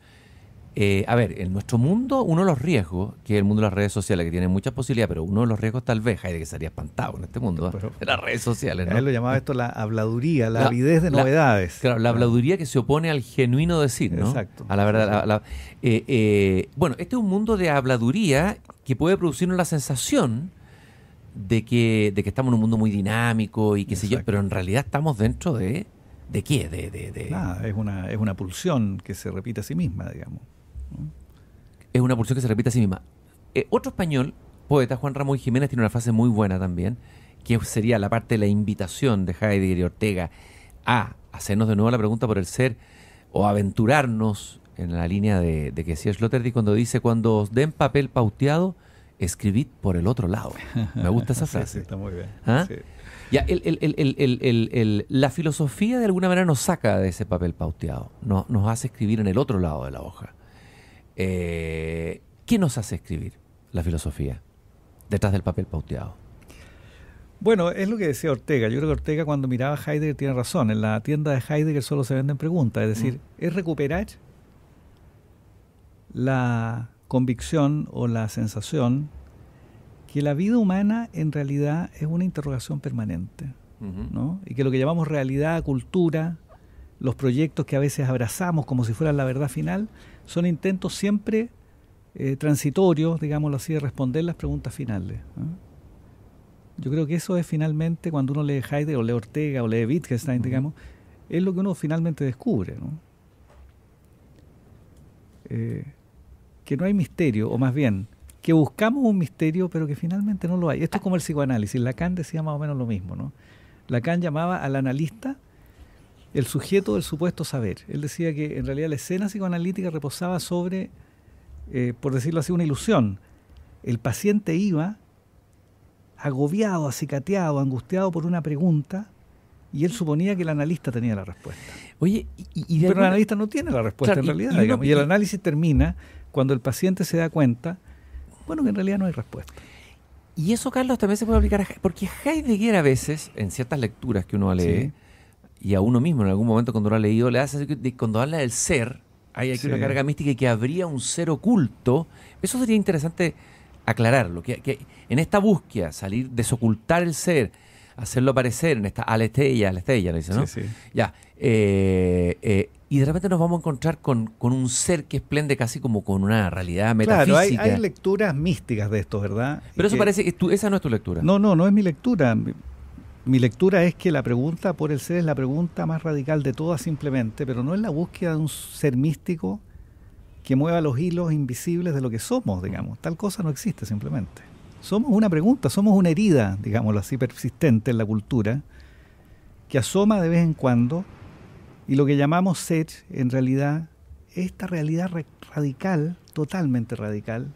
Speaker 2: eh, a ver, en nuestro mundo, uno de los riesgos, que es el mundo de las redes sociales, que tiene muchas posibilidades, pero uno de los riesgos tal vez, hay de que sería espantado en este mundo, las redes sociales. él lo llamaba
Speaker 3: esto la habladuría, la, avidez de
Speaker 2: novedades. Claro, la ah. habladuría que se opone al genuino decir, ¿no? Exacto. A la verdad. Eh, eh, bueno, este es un mundo de habladuría que puede producirnos la sensación de que, de que estamos en un mundo muy dinámico y qué sé yo, pero en realidad estamos dentro de... ¿De qué? de... Nada, es una, es una pulsión que se repite a sí misma, digamos. Es una pulsión que se repite a sí misma. Eh, otro español, poeta, Juan Ramón Jiménez, tiene una frase muy buena también, que sería la parte de la invitación de Heidegger y Ortega a hacernos de nuevo la pregunta por el ser o aventurarnos en la línea de, de que decía Sloterdijk cuando dice, cuando os den papel pauteado, escribid por el otro lado. Me gusta esa [LAUGHS] frase. está muy bien. ¿Ah? Ya, la filosofía de alguna manera nos saca de ese papel pauteado, nos hace escribir en el otro lado de la hoja. Eh, ¿Qué nos hace escribir la filosofía detrás del papel pauteado?
Speaker 3: Bueno, es lo que decía Ortega. Yo creo que Ortega cuando miraba a Heidegger tiene razón. En la tienda de Heidegger solo se venden preguntas. Es decir, mm. es recuperar la convicción o la sensación que la vida humana en realidad es una interrogación permanente. ¿no? Y que lo que llamamos realidad, cultura, los proyectos que a veces abrazamos como si fueran la verdad final, son intentos siempre eh, transitorios, digámoslo así, de responder las preguntas finales. Yo creo que eso es finalmente cuando uno lee Heidegger o lee Ortega o lee Wittgenstein, digamos, es lo que uno finalmente descubre. ¿no? Eh, que no hay misterio, o más bien, que buscamos un misterio, pero que finalmente no lo hay. Esto es como el psicoanálisis. Lacan decía más o menos lo mismo. ¿no? Lacan llamaba al analista el sujeto del supuesto saber. Él decía que en realidad la escena psicoanalítica reposaba sobre, eh, por decirlo así, una ilusión. El paciente iba agobiado, acicateado, angustiado por una pregunta y él suponía que el analista tenía la respuesta. Oye, y, Pero el analista no tiene la respuesta en realidad. Y, el análisis termina cuando el paciente se da cuenta,
Speaker 2: bueno, que en realidad no hay respuesta. Y eso, Carlos, también se puede aplicar a Porque Heidegger a veces, en ciertas lecturas que uno lee, y a uno mismo en algún momento cuando lo ha leído, le hace cuando habla del ser, hay aquí una carga mística y que habría un ser oculto. Eso sería interesante aclararlo, que, en esta búsqueda, salir, desocultar el ser, hacerlo aparecer en esta al estrella le dice, ¿no? Sí, Ya. Eh, eh, y de repente nos vamos a encontrar con, un ser que esplende casi como con una realidad metafísica. Claro, hay,
Speaker 3: lecturas místicas de esto, ¿verdad? Pero eso parece, esa no es tu lectura. No, no, no es mi lectura mi lectura es que la pregunta por el ser es la pregunta más radical de todas simplemente, pero no es la búsqueda de un ser místico que mueva los hilos invisibles de lo que somos, digamos. Tal cosa no existe simplemente. Somos una pregunta, somos una herida, digámoslo así, persistente en la cultura, que asoma de vez en cuando, y lo que llamamos ser, en realidad, esta realidad radical, totalmente radical,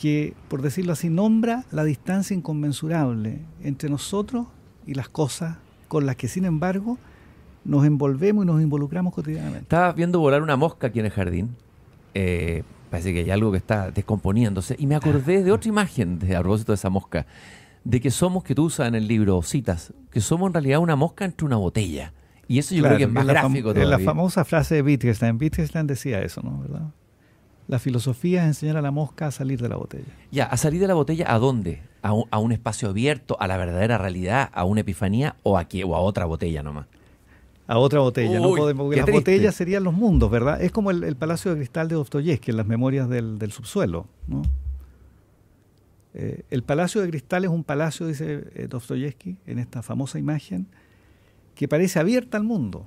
Speaker 3: que, por decirlo así, nombra la distancia inconmensurable entre nosotros y las cosas con las que, sin embargo, nos envolvemos y nos involucramos cotidianamente.
Speaker 2: Estaba viendo volar una mosca aquí en el jardín. Eh, parece que hay algo que está descomponiéndose. Y me acordé de otra imagen de, a propósito de esa mosca, de que somos, que tú usas en el libro, citas, que somos en realidad una mosca entre una botella. Y eso yo creo que es más gráfico todavía. La
Speaker 3: famosa frase de Wittgenstein. Wittgenstein decía eso, ¿no? ¿Verdad? La filosofía es enseñar a la mosca a salir de la botella.
Speaker 2: Ya, ¿a salir de la botella a dónde? a un, espacio abierto, a la verdadera realidad, a una epifanía o a, o otra botella nomás? A otra botella, no podemos, porque las botellas
Speaker 3: serían los mundos, ¿verdad? Es como el, Palacio de Cristal de Dostoyevsky en las memorias del, subsuelo, eh, el Palacio de Cristal es un palacio, dice eh, Dostoyevsky, en esta famosa imagen, que parece abierta al mundo,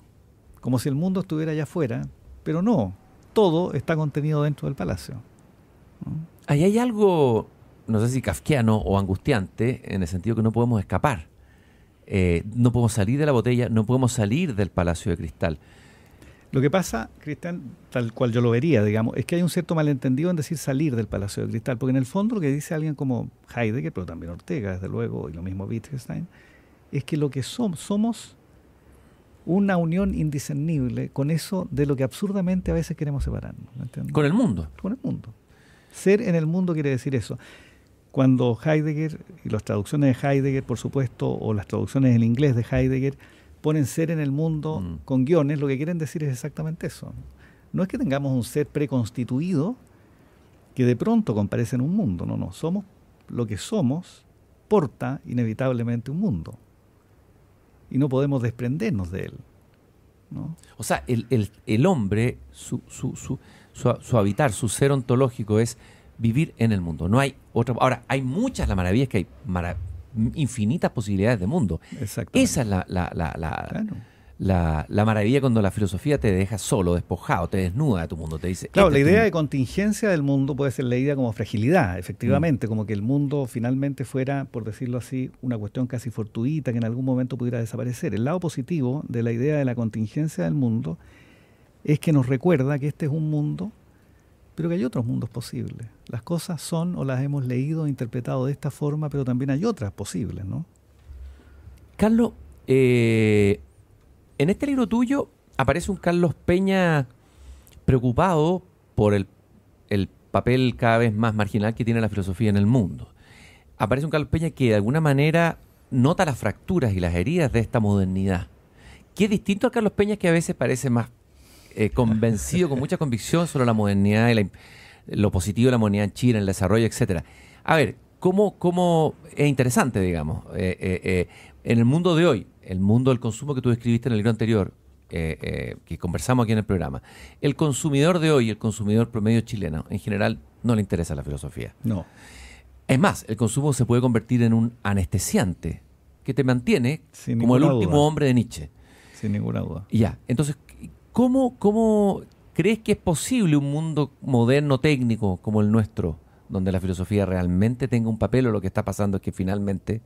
Speaker 3: como si el mundo estuviera allá afuera, pero no, todo está contenido dentro del palacio.
Speaker 2: Ahí hay algo no sé si kafkiano o angustiante, en el sentido que no podemos escapar. Eh, no podemos salir de la botella, no podemos salir del palacio de cristal. Lo que pasa,
Speaker 3: Cristian, tal cual yo lo vería, digamos, es que hay un cierto malentendido en decir salir del Palacio de Cristal, porque en el fondo lo que dice alguien como Heidegger, pero también Ortega, desde luego, y lo mismo Wittgenstein, es que lo que somos, somos una unión indiscernible con eso de lo que absurdamente a veces queremos separarnos. Con el mundo. Con el mundo. Ser en el mundo quiere decir eso cuando Heidegger, y las traducciones de Heidegger, por supuesto, o las traducciones en inglés de Heidegger, ponen ser en el mundo mm. con guiones, lo que quieren decir es exactamente eso. No es que tengamos un ser preconstituido que de pronto comparece en un mundo, no, no, somos lo que somos porta inevitablemente un mundo
Speaker 2: y no podemos desprendernos de él. O sea, el, el hombre, su, su, su, su habitar, su ser ontológico es vivir en el mundo. No hay otra. Ahora, hay muchas las maravillas que hay, infinitas posibilidades de mundo. Esa es la, la, la, la La, maravilla cuando la filosofía te deja solo, despojado, te desnuda de tu mundo, te dice... Claro, la este idea de
Speaker 3: contingencia del mundo puede ser leída como fragilidad, efectivamente, mm. como que el mundo finalmente fuera, por decirlo así, una cuestión casi fortuita que en algún momento pudiera desaparecer. El lado positivo de la idea de la contingencia del mundo es que nos recuerda que este es un mundo, pero que hay otros mundos posibles. Las cosas son o las hemos leído, e interpretado de esta forma, pero también hay otras posibles, ¿no?
Speaker 2: Carlos, eh, en este libro tuyo aparece un Carlos Peña preocupado por el, el papel cada vez más marginal que tiene la filosofía en el mundo. Aparece un Carlos Peña que de alguna manera nota las fracturas y las heridas de esta modernidad. Que es distinto a Carlos Peña que a veces parece más eh, convencido, con mucha convicción sobre la modernidad y la, lo positivo de la moneda en China, el desarrollo, etcétera. A ver, ¿cómo, cómo es interesante, digamos, eh, eh, eh, en el mundo de hoy, el mundo del consumo que tú describiste en el libro anterior, que conversamos aquí en el programa, el consumidor de hoy, el consumidor promedio chileno, en general, no le interesa la filosofía. No. Es más, el consumo se puede convertir en un anestesiante que te mantiene como el último hombre de Nietzsche. Sin ninguna duda. Ya, entonces, ¿cómo, cómo, ¿Crees que es posible un mundo moderno técnico como el nuestro, donde la filosofía realmente tenga un papel o lo que está pasando es que finalmente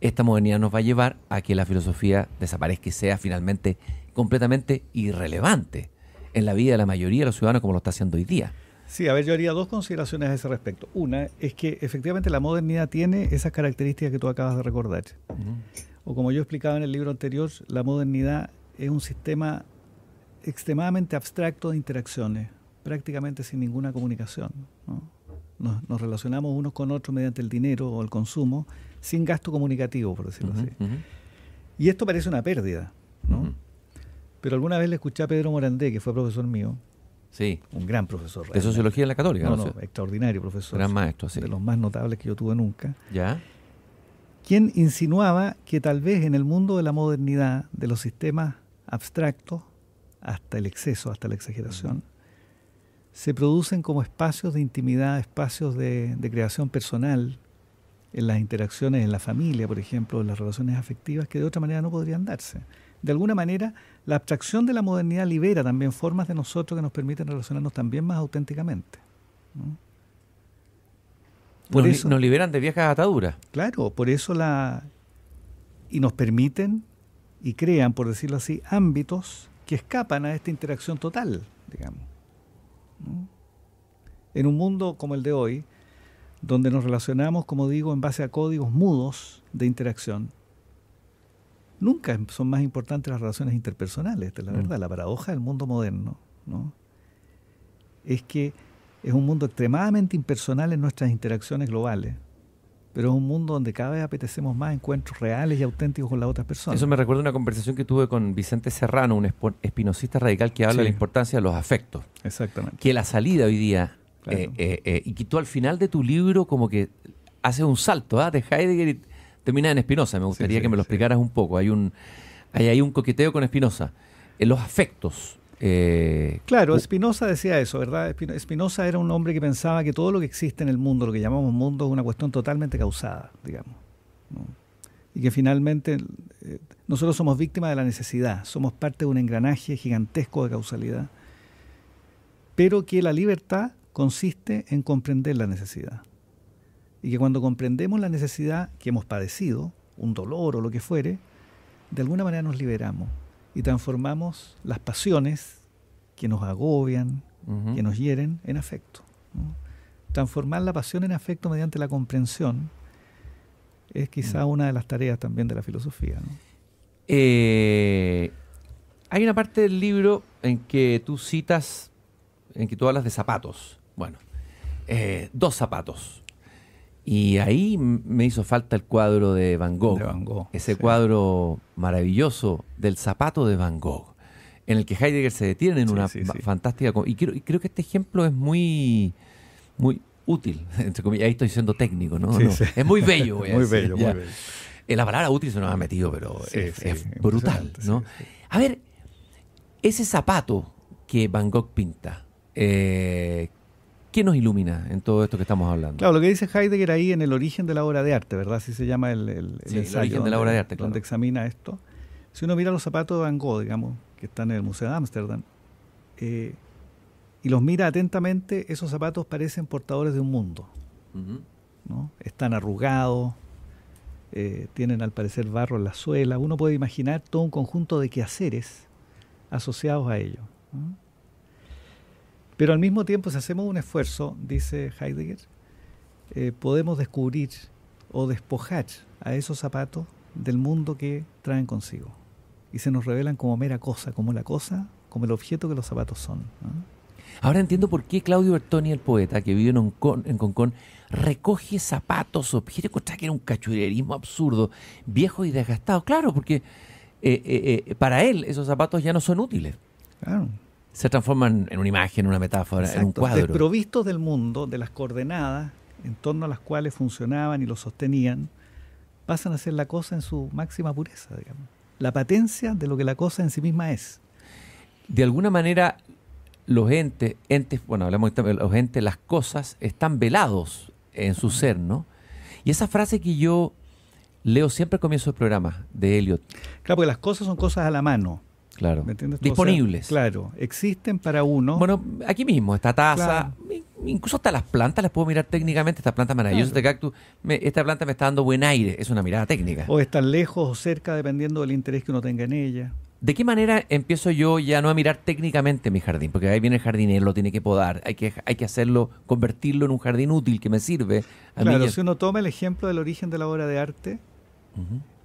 Speaker 2: esta modernidad nos va a llevar a que la filosofía desaparezca y sea finalmente completamente irrelevante en la vida de la mayoría de los ciudadanos como lo está haciendo hoy día?
Speaker 3: Sí, a ver, yo haría dos consideraciones a ese respecto. Una es que efectivamente la modernidad tiene esas características que tú acabas de recordar. O como yo explicaba en el libro anterior, la modernidad es un sistema extremadamente abstracto de interacciones, prácticamente sin ninguna comunicación. ¿no? Nos, relacionamos unos con otros mediante el dinero o el consumo, sin gasto comunicativo, por decirlo así. Y esto parece una pérdida, Pero alguna vez le escuché a Pedro Morandé, que fue profesor mío,
Speaker 2: sí. un gran profesor. De sociología en la católica, ¿no? extraordinario profesor. Gran maestro,
Speaker 3: De los más notables que yo tuve nunca. Ya. Quien insinuaba que tal vez en el mundo de la modernidad, de los sistemas abstractos, hasta el exceso, hasta la exageración, mm. se producen como espacios de intimidad, espacios de, creación personal en las interacciones en la familia, por ejemplo, en las relaciones afectivas, que de otra manera no podrían darse. De alguna manera, la abstracción de la modernidad libera también formas de nosotros que nos permiten relacionarnos también más auténticamente. nos liberan de viejas ataduras. Claro, por eso la... y nos permiten y crean, por decirlo así, ámbitos que escapan a esta interacción total, digamos. En un mundo como el de hoy, donde nos relacionamos, como digo, en base a códigos mudos de interacción, nunca son más importantes las relaciones interpersonales, esta la mm. verdad. La paradoja del mundo moderno ¿no? es que es un mundo extremadamente impersonal en nuestras interacciones globales pero es un mundo donde cada vez apetecemos más encuentros reales y auténticos con las otras personas. Eso
Speaker 2: me recuerda una conversación que tuve con Vicente Serrano, un espinosista radical que habla de la importancia de los afectos. Exactamente. Que la salida hoy día, eh, eh, eh, y que tú al final de tu libro como que haces un salto, ¿ah? de Heidegger y terminas en Espinosa. Me gustaría que me lo explicaras un poco. Hay un, hay, hay un coqueteo con Espinosa. los afectos, eh, claro,
Speaker 3: Spinoza decía eso, ¿verdad? Spinoza era un hombre que pensaba que todo lo que existe en el mundo, lo que llamamos mundo, es una cuestión totalmente causada, digamos. Y que finalmente eh, nosotros somos víctimas de la necesidad, somos parte de un engranaje gigantesco de causalidad, pero que la libertad consiste en comprender la necesidad. Y que cuando comprendemos la necesidad que hemos padecido, un dolor o lo que fuere, de alguna manera nos liberamos y transformamos las pasiones que nos agobian, que nos hieren, en afecto. Transformar la pasión en afecto mediante la comprensión es quizá mm. una de las tareas también de la filosofía.
Speaker 2: Eh, hay una parte del libro en que tú citas, en que tú hablas de zapatos. Bueno, eh, dos zapatos. Y ahí me hizo falta el cuadro de Van Gogh. ese cuadro maravilloso del zapato de Van Gogh, en el que Heidegger se detiene en una fantástica. Y creo, que este ejemplo es muy, muy útil. [LAUGHS] Entre ahí estoy siendo técnico, ¿no? es muy bello, [LAUGHS] muy, bello muy bello, La palabra útil se nos ha metido, pero es, brutal, ¿no? A ver, ese zapato que Van Gogh pinta, eh, ¿Qué nos ilumina en todo esto que estamos hablando? Claro,
Speaker 3: lo que dice Heidegger ahí en el origen de la obra de arte, ¿verdad? Así se llama el, ensayo. El origen de la obra de arte, claro. Donde examina esto. Si uno mira los zapatos de Van Gogh, digamos, que están en el Museo de Ámsterdam, eh, y los mira atentamente, esos zapatos parecen portadores de un mundo. Están arrugados, eh, tienen al parecer barro en la suela. Uno puede imaginar todo un conjunto de quehaceres asociados a ellos. ¿no? Pero al mismo tiempo, si hacemos un esfuerzo, dice Heidegger, eh, podemos descubrir o despojar a esos zapatos del mundo que traen consigo. Y se nos revelan como mera cosa, como la cosa, como el objeto que los zapatos
Speaker 2: son. Ahora entiendo por qué Claudio Bertoni, el poeta que vive en Concón, recoge zapatos, objetos, contar que era un cachurerismo absurdo, viejo y desgastado. Claro, porque eh, eh, para él esos zapatos ya no son útiles. Claro, se transforman en una imagen, en una metáfora, en un cuadro.
Speaker 3: Desprovistos del mundo, de las coordenadas en torno a las cuales funcionaban y lo sostenían, pasan a ser la cosa en su máxima pureza,
Speaker 2: digamos. La patencia de lo que la cosa en sí misma es. De alguna manera, los entes, entes bueno, hablamos de los entes, las cosas están velados en su ser, ¿no? Y esa frase que yo leo siempre al comienzo del programa de Eliot. Claro, porque las cosas son cosas a la mano. Claro. Disponibles. claro, existen para uno. Bueno, aquí mismo, esta taza, incluso hasta las plantas las puedo mirar técnicamente, Esta planta maravillosas de este cactus, esta planta me está dando buen aire, es una mirada técnica.
Speaker 3: O están lejos o cerca, dependiendo del interés que uno tenga en ella.
Speaker 2: ¿De qué manera empiezo yo ya no a mirar técnicamente mi jardín? Porque ahí viene el jardinero, lo tiene que podar, hay que, hay que hacerlo, convertirlo en un jardín útil que me sirve. claro, si
Speaker 3: uno toma el ejemplo del origen de la obra de arte,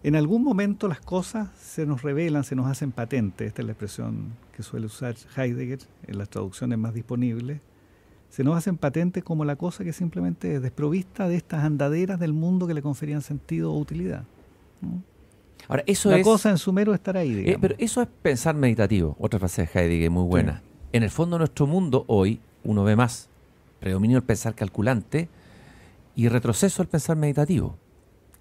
Speaker 2: en algún momento
Speaker 3: las cosas se nos revelan, se nos hacen patentes, esta es la expresión que suele usar Heidegger en las traducciones más disponibles, se nos hacen patentes como la cosa que simplemente es desprovista de estas andaderas del mundo que le conferían sentido o utilidad. Ahora, eso la cosa en sumero estar ahí. Eh,
Speaker 2: pero eso es pensar meditativo, otra frase de Heidegger muy buena. En el fondo nuestro mundo hoy uno ve más predominio el pensar calculante y retroceso al pensar meditativo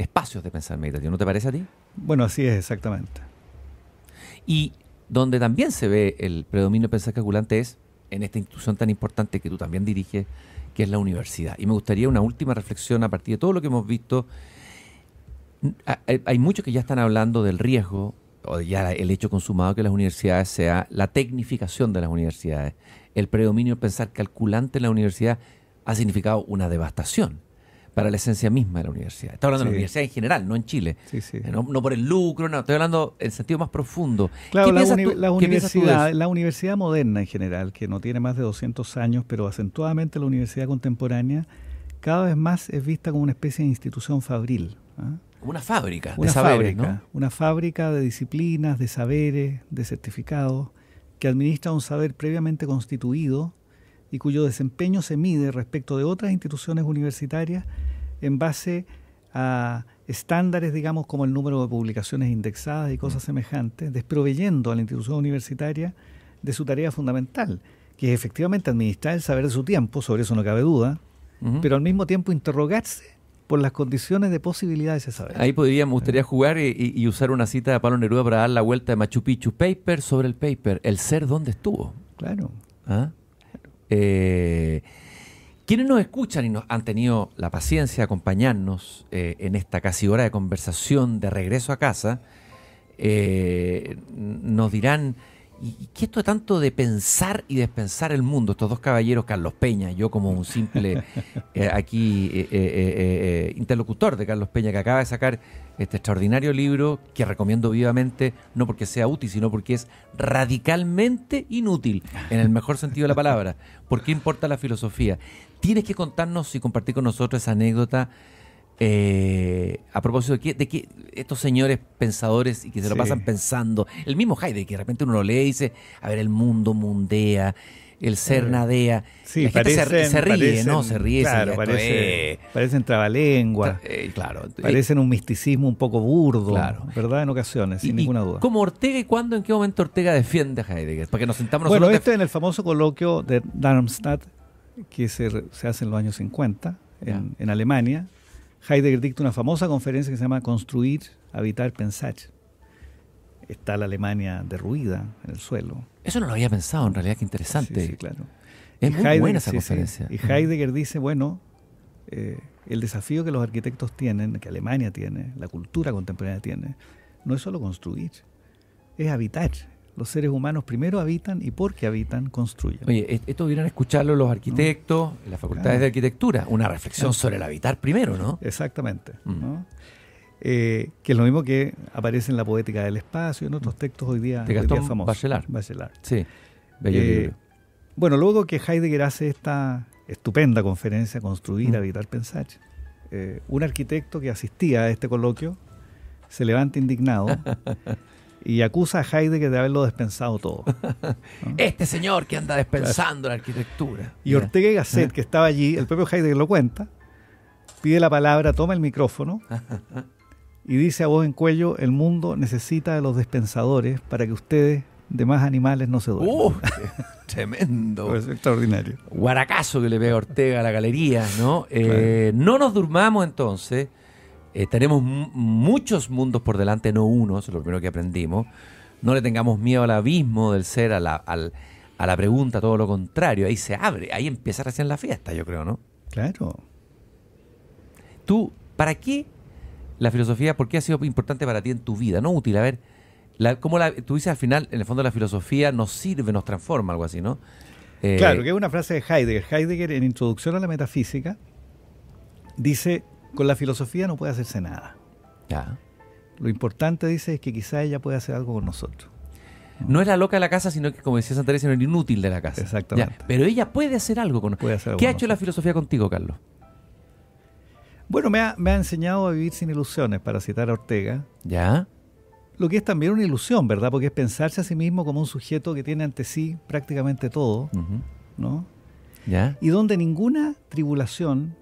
Speaker 2: espacios de pensar meditativo, ¿no te parece a ti? Bueno, así es, exactamente. Y donde también se ve el predominio de pensar calculante es en esta institución tan importante que tú también diriges, que es la universidad. Y me gustaría una última reflexión a partir de todo lo que hemos visto. Hay muchos que ya están hablando del riesgo, o ya el hecho consumado que las universidades sea la tecnificación de las universidades. El predominio de pensar calculante en la universidad ha significado una devastación para la esencia misma de la universidad. Estoy hablando de la universidad en general, no en Chile. Eh, no, por el lucro, no, estoy hablando en sentido más profundo. Claro, la, universidad,
Speaker 3: la universidad moderna en general, que no tiene más de 200 años, pero acentuadamente la universidad contemporánea, cada vez más es vista como una especie de institución fabril. ¿ah? Una fábrica de saberes, Una fábrica de disciplinas, de saberes, de certificados, que administra un saber previamente constituido y cuyo desempeño se mide respecto de otras instituciones universitarias en base a estándares, digamos, como el número de publicaciones indexadas y cosas mm. semejantes, desproveyendo a la institución universitaria de su tarea fundamental, que es efectivamente administrar el saber de su tiempo, sobre eso no cabe duda, pero al mismo tiempo interrogarse por las condiciones de posibilidad de ese saber.
Speaker 2: Ahí me gustaría jugar y, usar una cita de Pablo Neruda para dar la vuelta de Machu Picchu. Paper sobre el paper, el ser dónde estuvo. Claro. ¿Ah? Eh, quienes nos escuchan y nos han tenido la paciencia de acompañarnos eh, en esta casi hora de conversación de regreso a casa, eh, nos dirán, ¿y qué esto tanto de pensar y despensar el mundo? Estos dos caballeros, Carlos Peña, yo como un simple aquí interlocutor de Carlos Peña que acaba de sacar este extraordinario libro que recomiendo vivamente, no porque sea útil, sino porque es radicalmente inútil, en el mejor sentido de la palabra. [LAUGHS] ¿Por qué importa la filosofía? Tienes que contarnos y compartir con nosotros esa anécdota eh, a propósito de que, estos señores pensadores y que se lo pasan pensando, el mismo Heidegger, que de repente uno lo lee y dice, a ver, el mundo mundea, el ser eh, Sí, se, ríe, ¿no? Se ríe. Claro, parece, parecen trabalengua. Eh, eh, parecen
Speaker 3: un misticismo un poco burdo, claro. ¿verdad? En ocasiones, sin ninguna duda.
Speaker 2: ¿Cómo Ortega y cuándo, en qué momento Ortega defiende a Heidegger? Para nos sentamos Bueno, esto
Speaker 3: en el famoso coloquio de Darmstadt, que se, hace en los años 50, en, en, Alemania. Heidegger dicta una famosa conferencia que se llama Construir, Habitar, Pensar. Está la Alemania derruida en el suelo
Speaker 2: eso no lo había pensado, en realidad, qué interesante. Sí, claro. Es y muy Heidegger, buena esa conferencia. Y
Speaker 3: Heidegger dice, bueno, eh, el desafío que los arquitectos tienen, que Alemania tiene, la cultura contemporánea tiene, no es solo construir, es habitar. Los seres humanos primero habitan y porque habitan construyen.
Speaker 2: Oye, e-, esto hubieran escucharlo los arquitectos, las facultades de arquitectura, una reflexión sobre el habitar primero, ¿no? Exactamente. Mm. Eh, que es lo mismo que aparece en la
Speaker 3: poética del espacio, en otros textos hoy día, de Gastón famosos. Bachelard. Bachelard. Sí, eh, Bueno, luego que Heidegger hace esta estupenda conferencia, Construir, a mm. Habitar, Pensar, eh, un arquitecto que asistía a este coloquio se levanta indignado [LAUGHS] y acusa a Heidegger de haberlo despensado todo. [LAUGHS]
Speaker 2: Este señor que anda despensando la arquitectura. Y Ortega y Gasset,
Speaker 3: que estaba allí, el propio Heidegger lo cuenta, pide la palabra, toma el micrófono [LAUGHS] y dice a voz en cuello, el mundo necesita de los dispensadores para que ustedes demás animales no se duerman.
Speaker 2: [LAUGHS] tremendo. es extraordinario. Guaracazo que le vea Ortega a la galería, ¿no? Eh, no nos durmamos entonces. Eh, tenemos muchos mundos por delante, no uno, es lo primero que aprendimos. No le tengamos miedo al abismo del ser, a la, al, a la pregunta, todo lo contrario. Ahí se abre, ahí empieza recién la fiesta, yo creo, ¿no? Claro. Tú, ¿para qué la filosofía, ¿por qué ha sido importante para ti en tu vida? No útil, a ver, como la, tú dices al final, en el fondo la filosofía nos sirve, nos transforma, algo así, ¿no? Eh, claro,
Speaker 3: que es una frase de Heidegger. Heidegger, en Introducción a la Metafísica, dice, con la filosofía no puede hacerse nada. Lo importante, dice, es que quizá ella puede hacer algo con nosotros.
Speaker 2: No es la loca de la casa, sino que, como decía Santa Teresa, no inútil de la casa. Exactamente. pero ella puede hacer algo con nosotros. ¿Qué ha hecho la filosofía
Speaker 3: contigo, Carlos? Bueno, me ha, enseñado a vivir sin ilusiones, para citar a Ortega. ¿Ya? Lo que es también una ilusión, ¿verdad? Porque es pensarse a sí mismo como un sujeto que tiene ante sí prácticamente todo, ¿no? ¿Ya? Y donde ninguna tribulación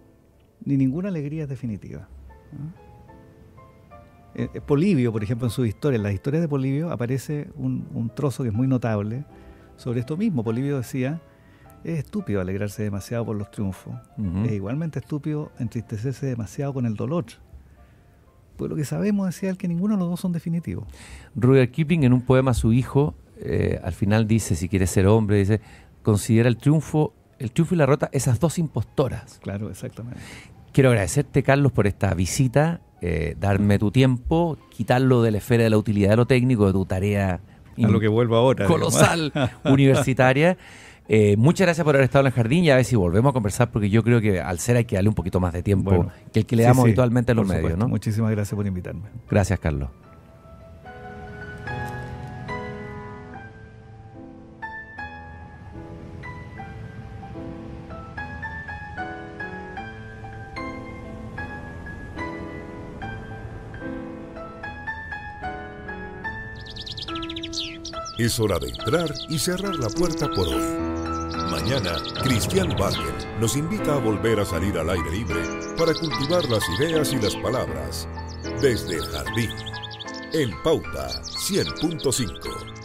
Speaker 3: ni ninguna alegría es definitiva. Polivio, eh, eh, Polibio, por ejemplo, en sus historias, en las historias de Polibio aparece un, un, trozo que es muy notable sobre esto mismo. Polibio decía, es estúpido alegrarse demasiado por los triunfos. Es igualmente estúpido entristecerse demasiado con el dolor. Pues lo que sabemos, decía él, que ninguno de los dos son definitivos.
Speaker 2: Rudyard Kipling en un poema a su hijo, eh, al final dice, si quieres ser hombre, dice, considera el triunfo, el triunfo y la rota, esas dos impostoras. Claro, exactamente. Quiero agradecerte, Carlos, por esta visita, eh, darme tu tiempo, quitarlo de la esfera de la utilidad de lo técnico, de tu tarea. A lo que vuelvo ahora. Colosal, [LAUGHS] universitaria. Eh, muchas gracias por haber estado en el jardín y a ver si volvemos a conversar porque yo creo que al ser hay que darle un poquito más de tiempo que el que le damos habitualmente a los medios.
Speaker 3: Muchísimas gracias por invitarme.
Speaker 2: Gracias, Carlos.
Speaker 1: Es hora de entrar y cerrar la puerta por hoy. Mañana, Cristian Bargen nos invita a volver a salir al aire libre para cultivar las ideas y las palabras desde el jardín. En Pauta 100.5.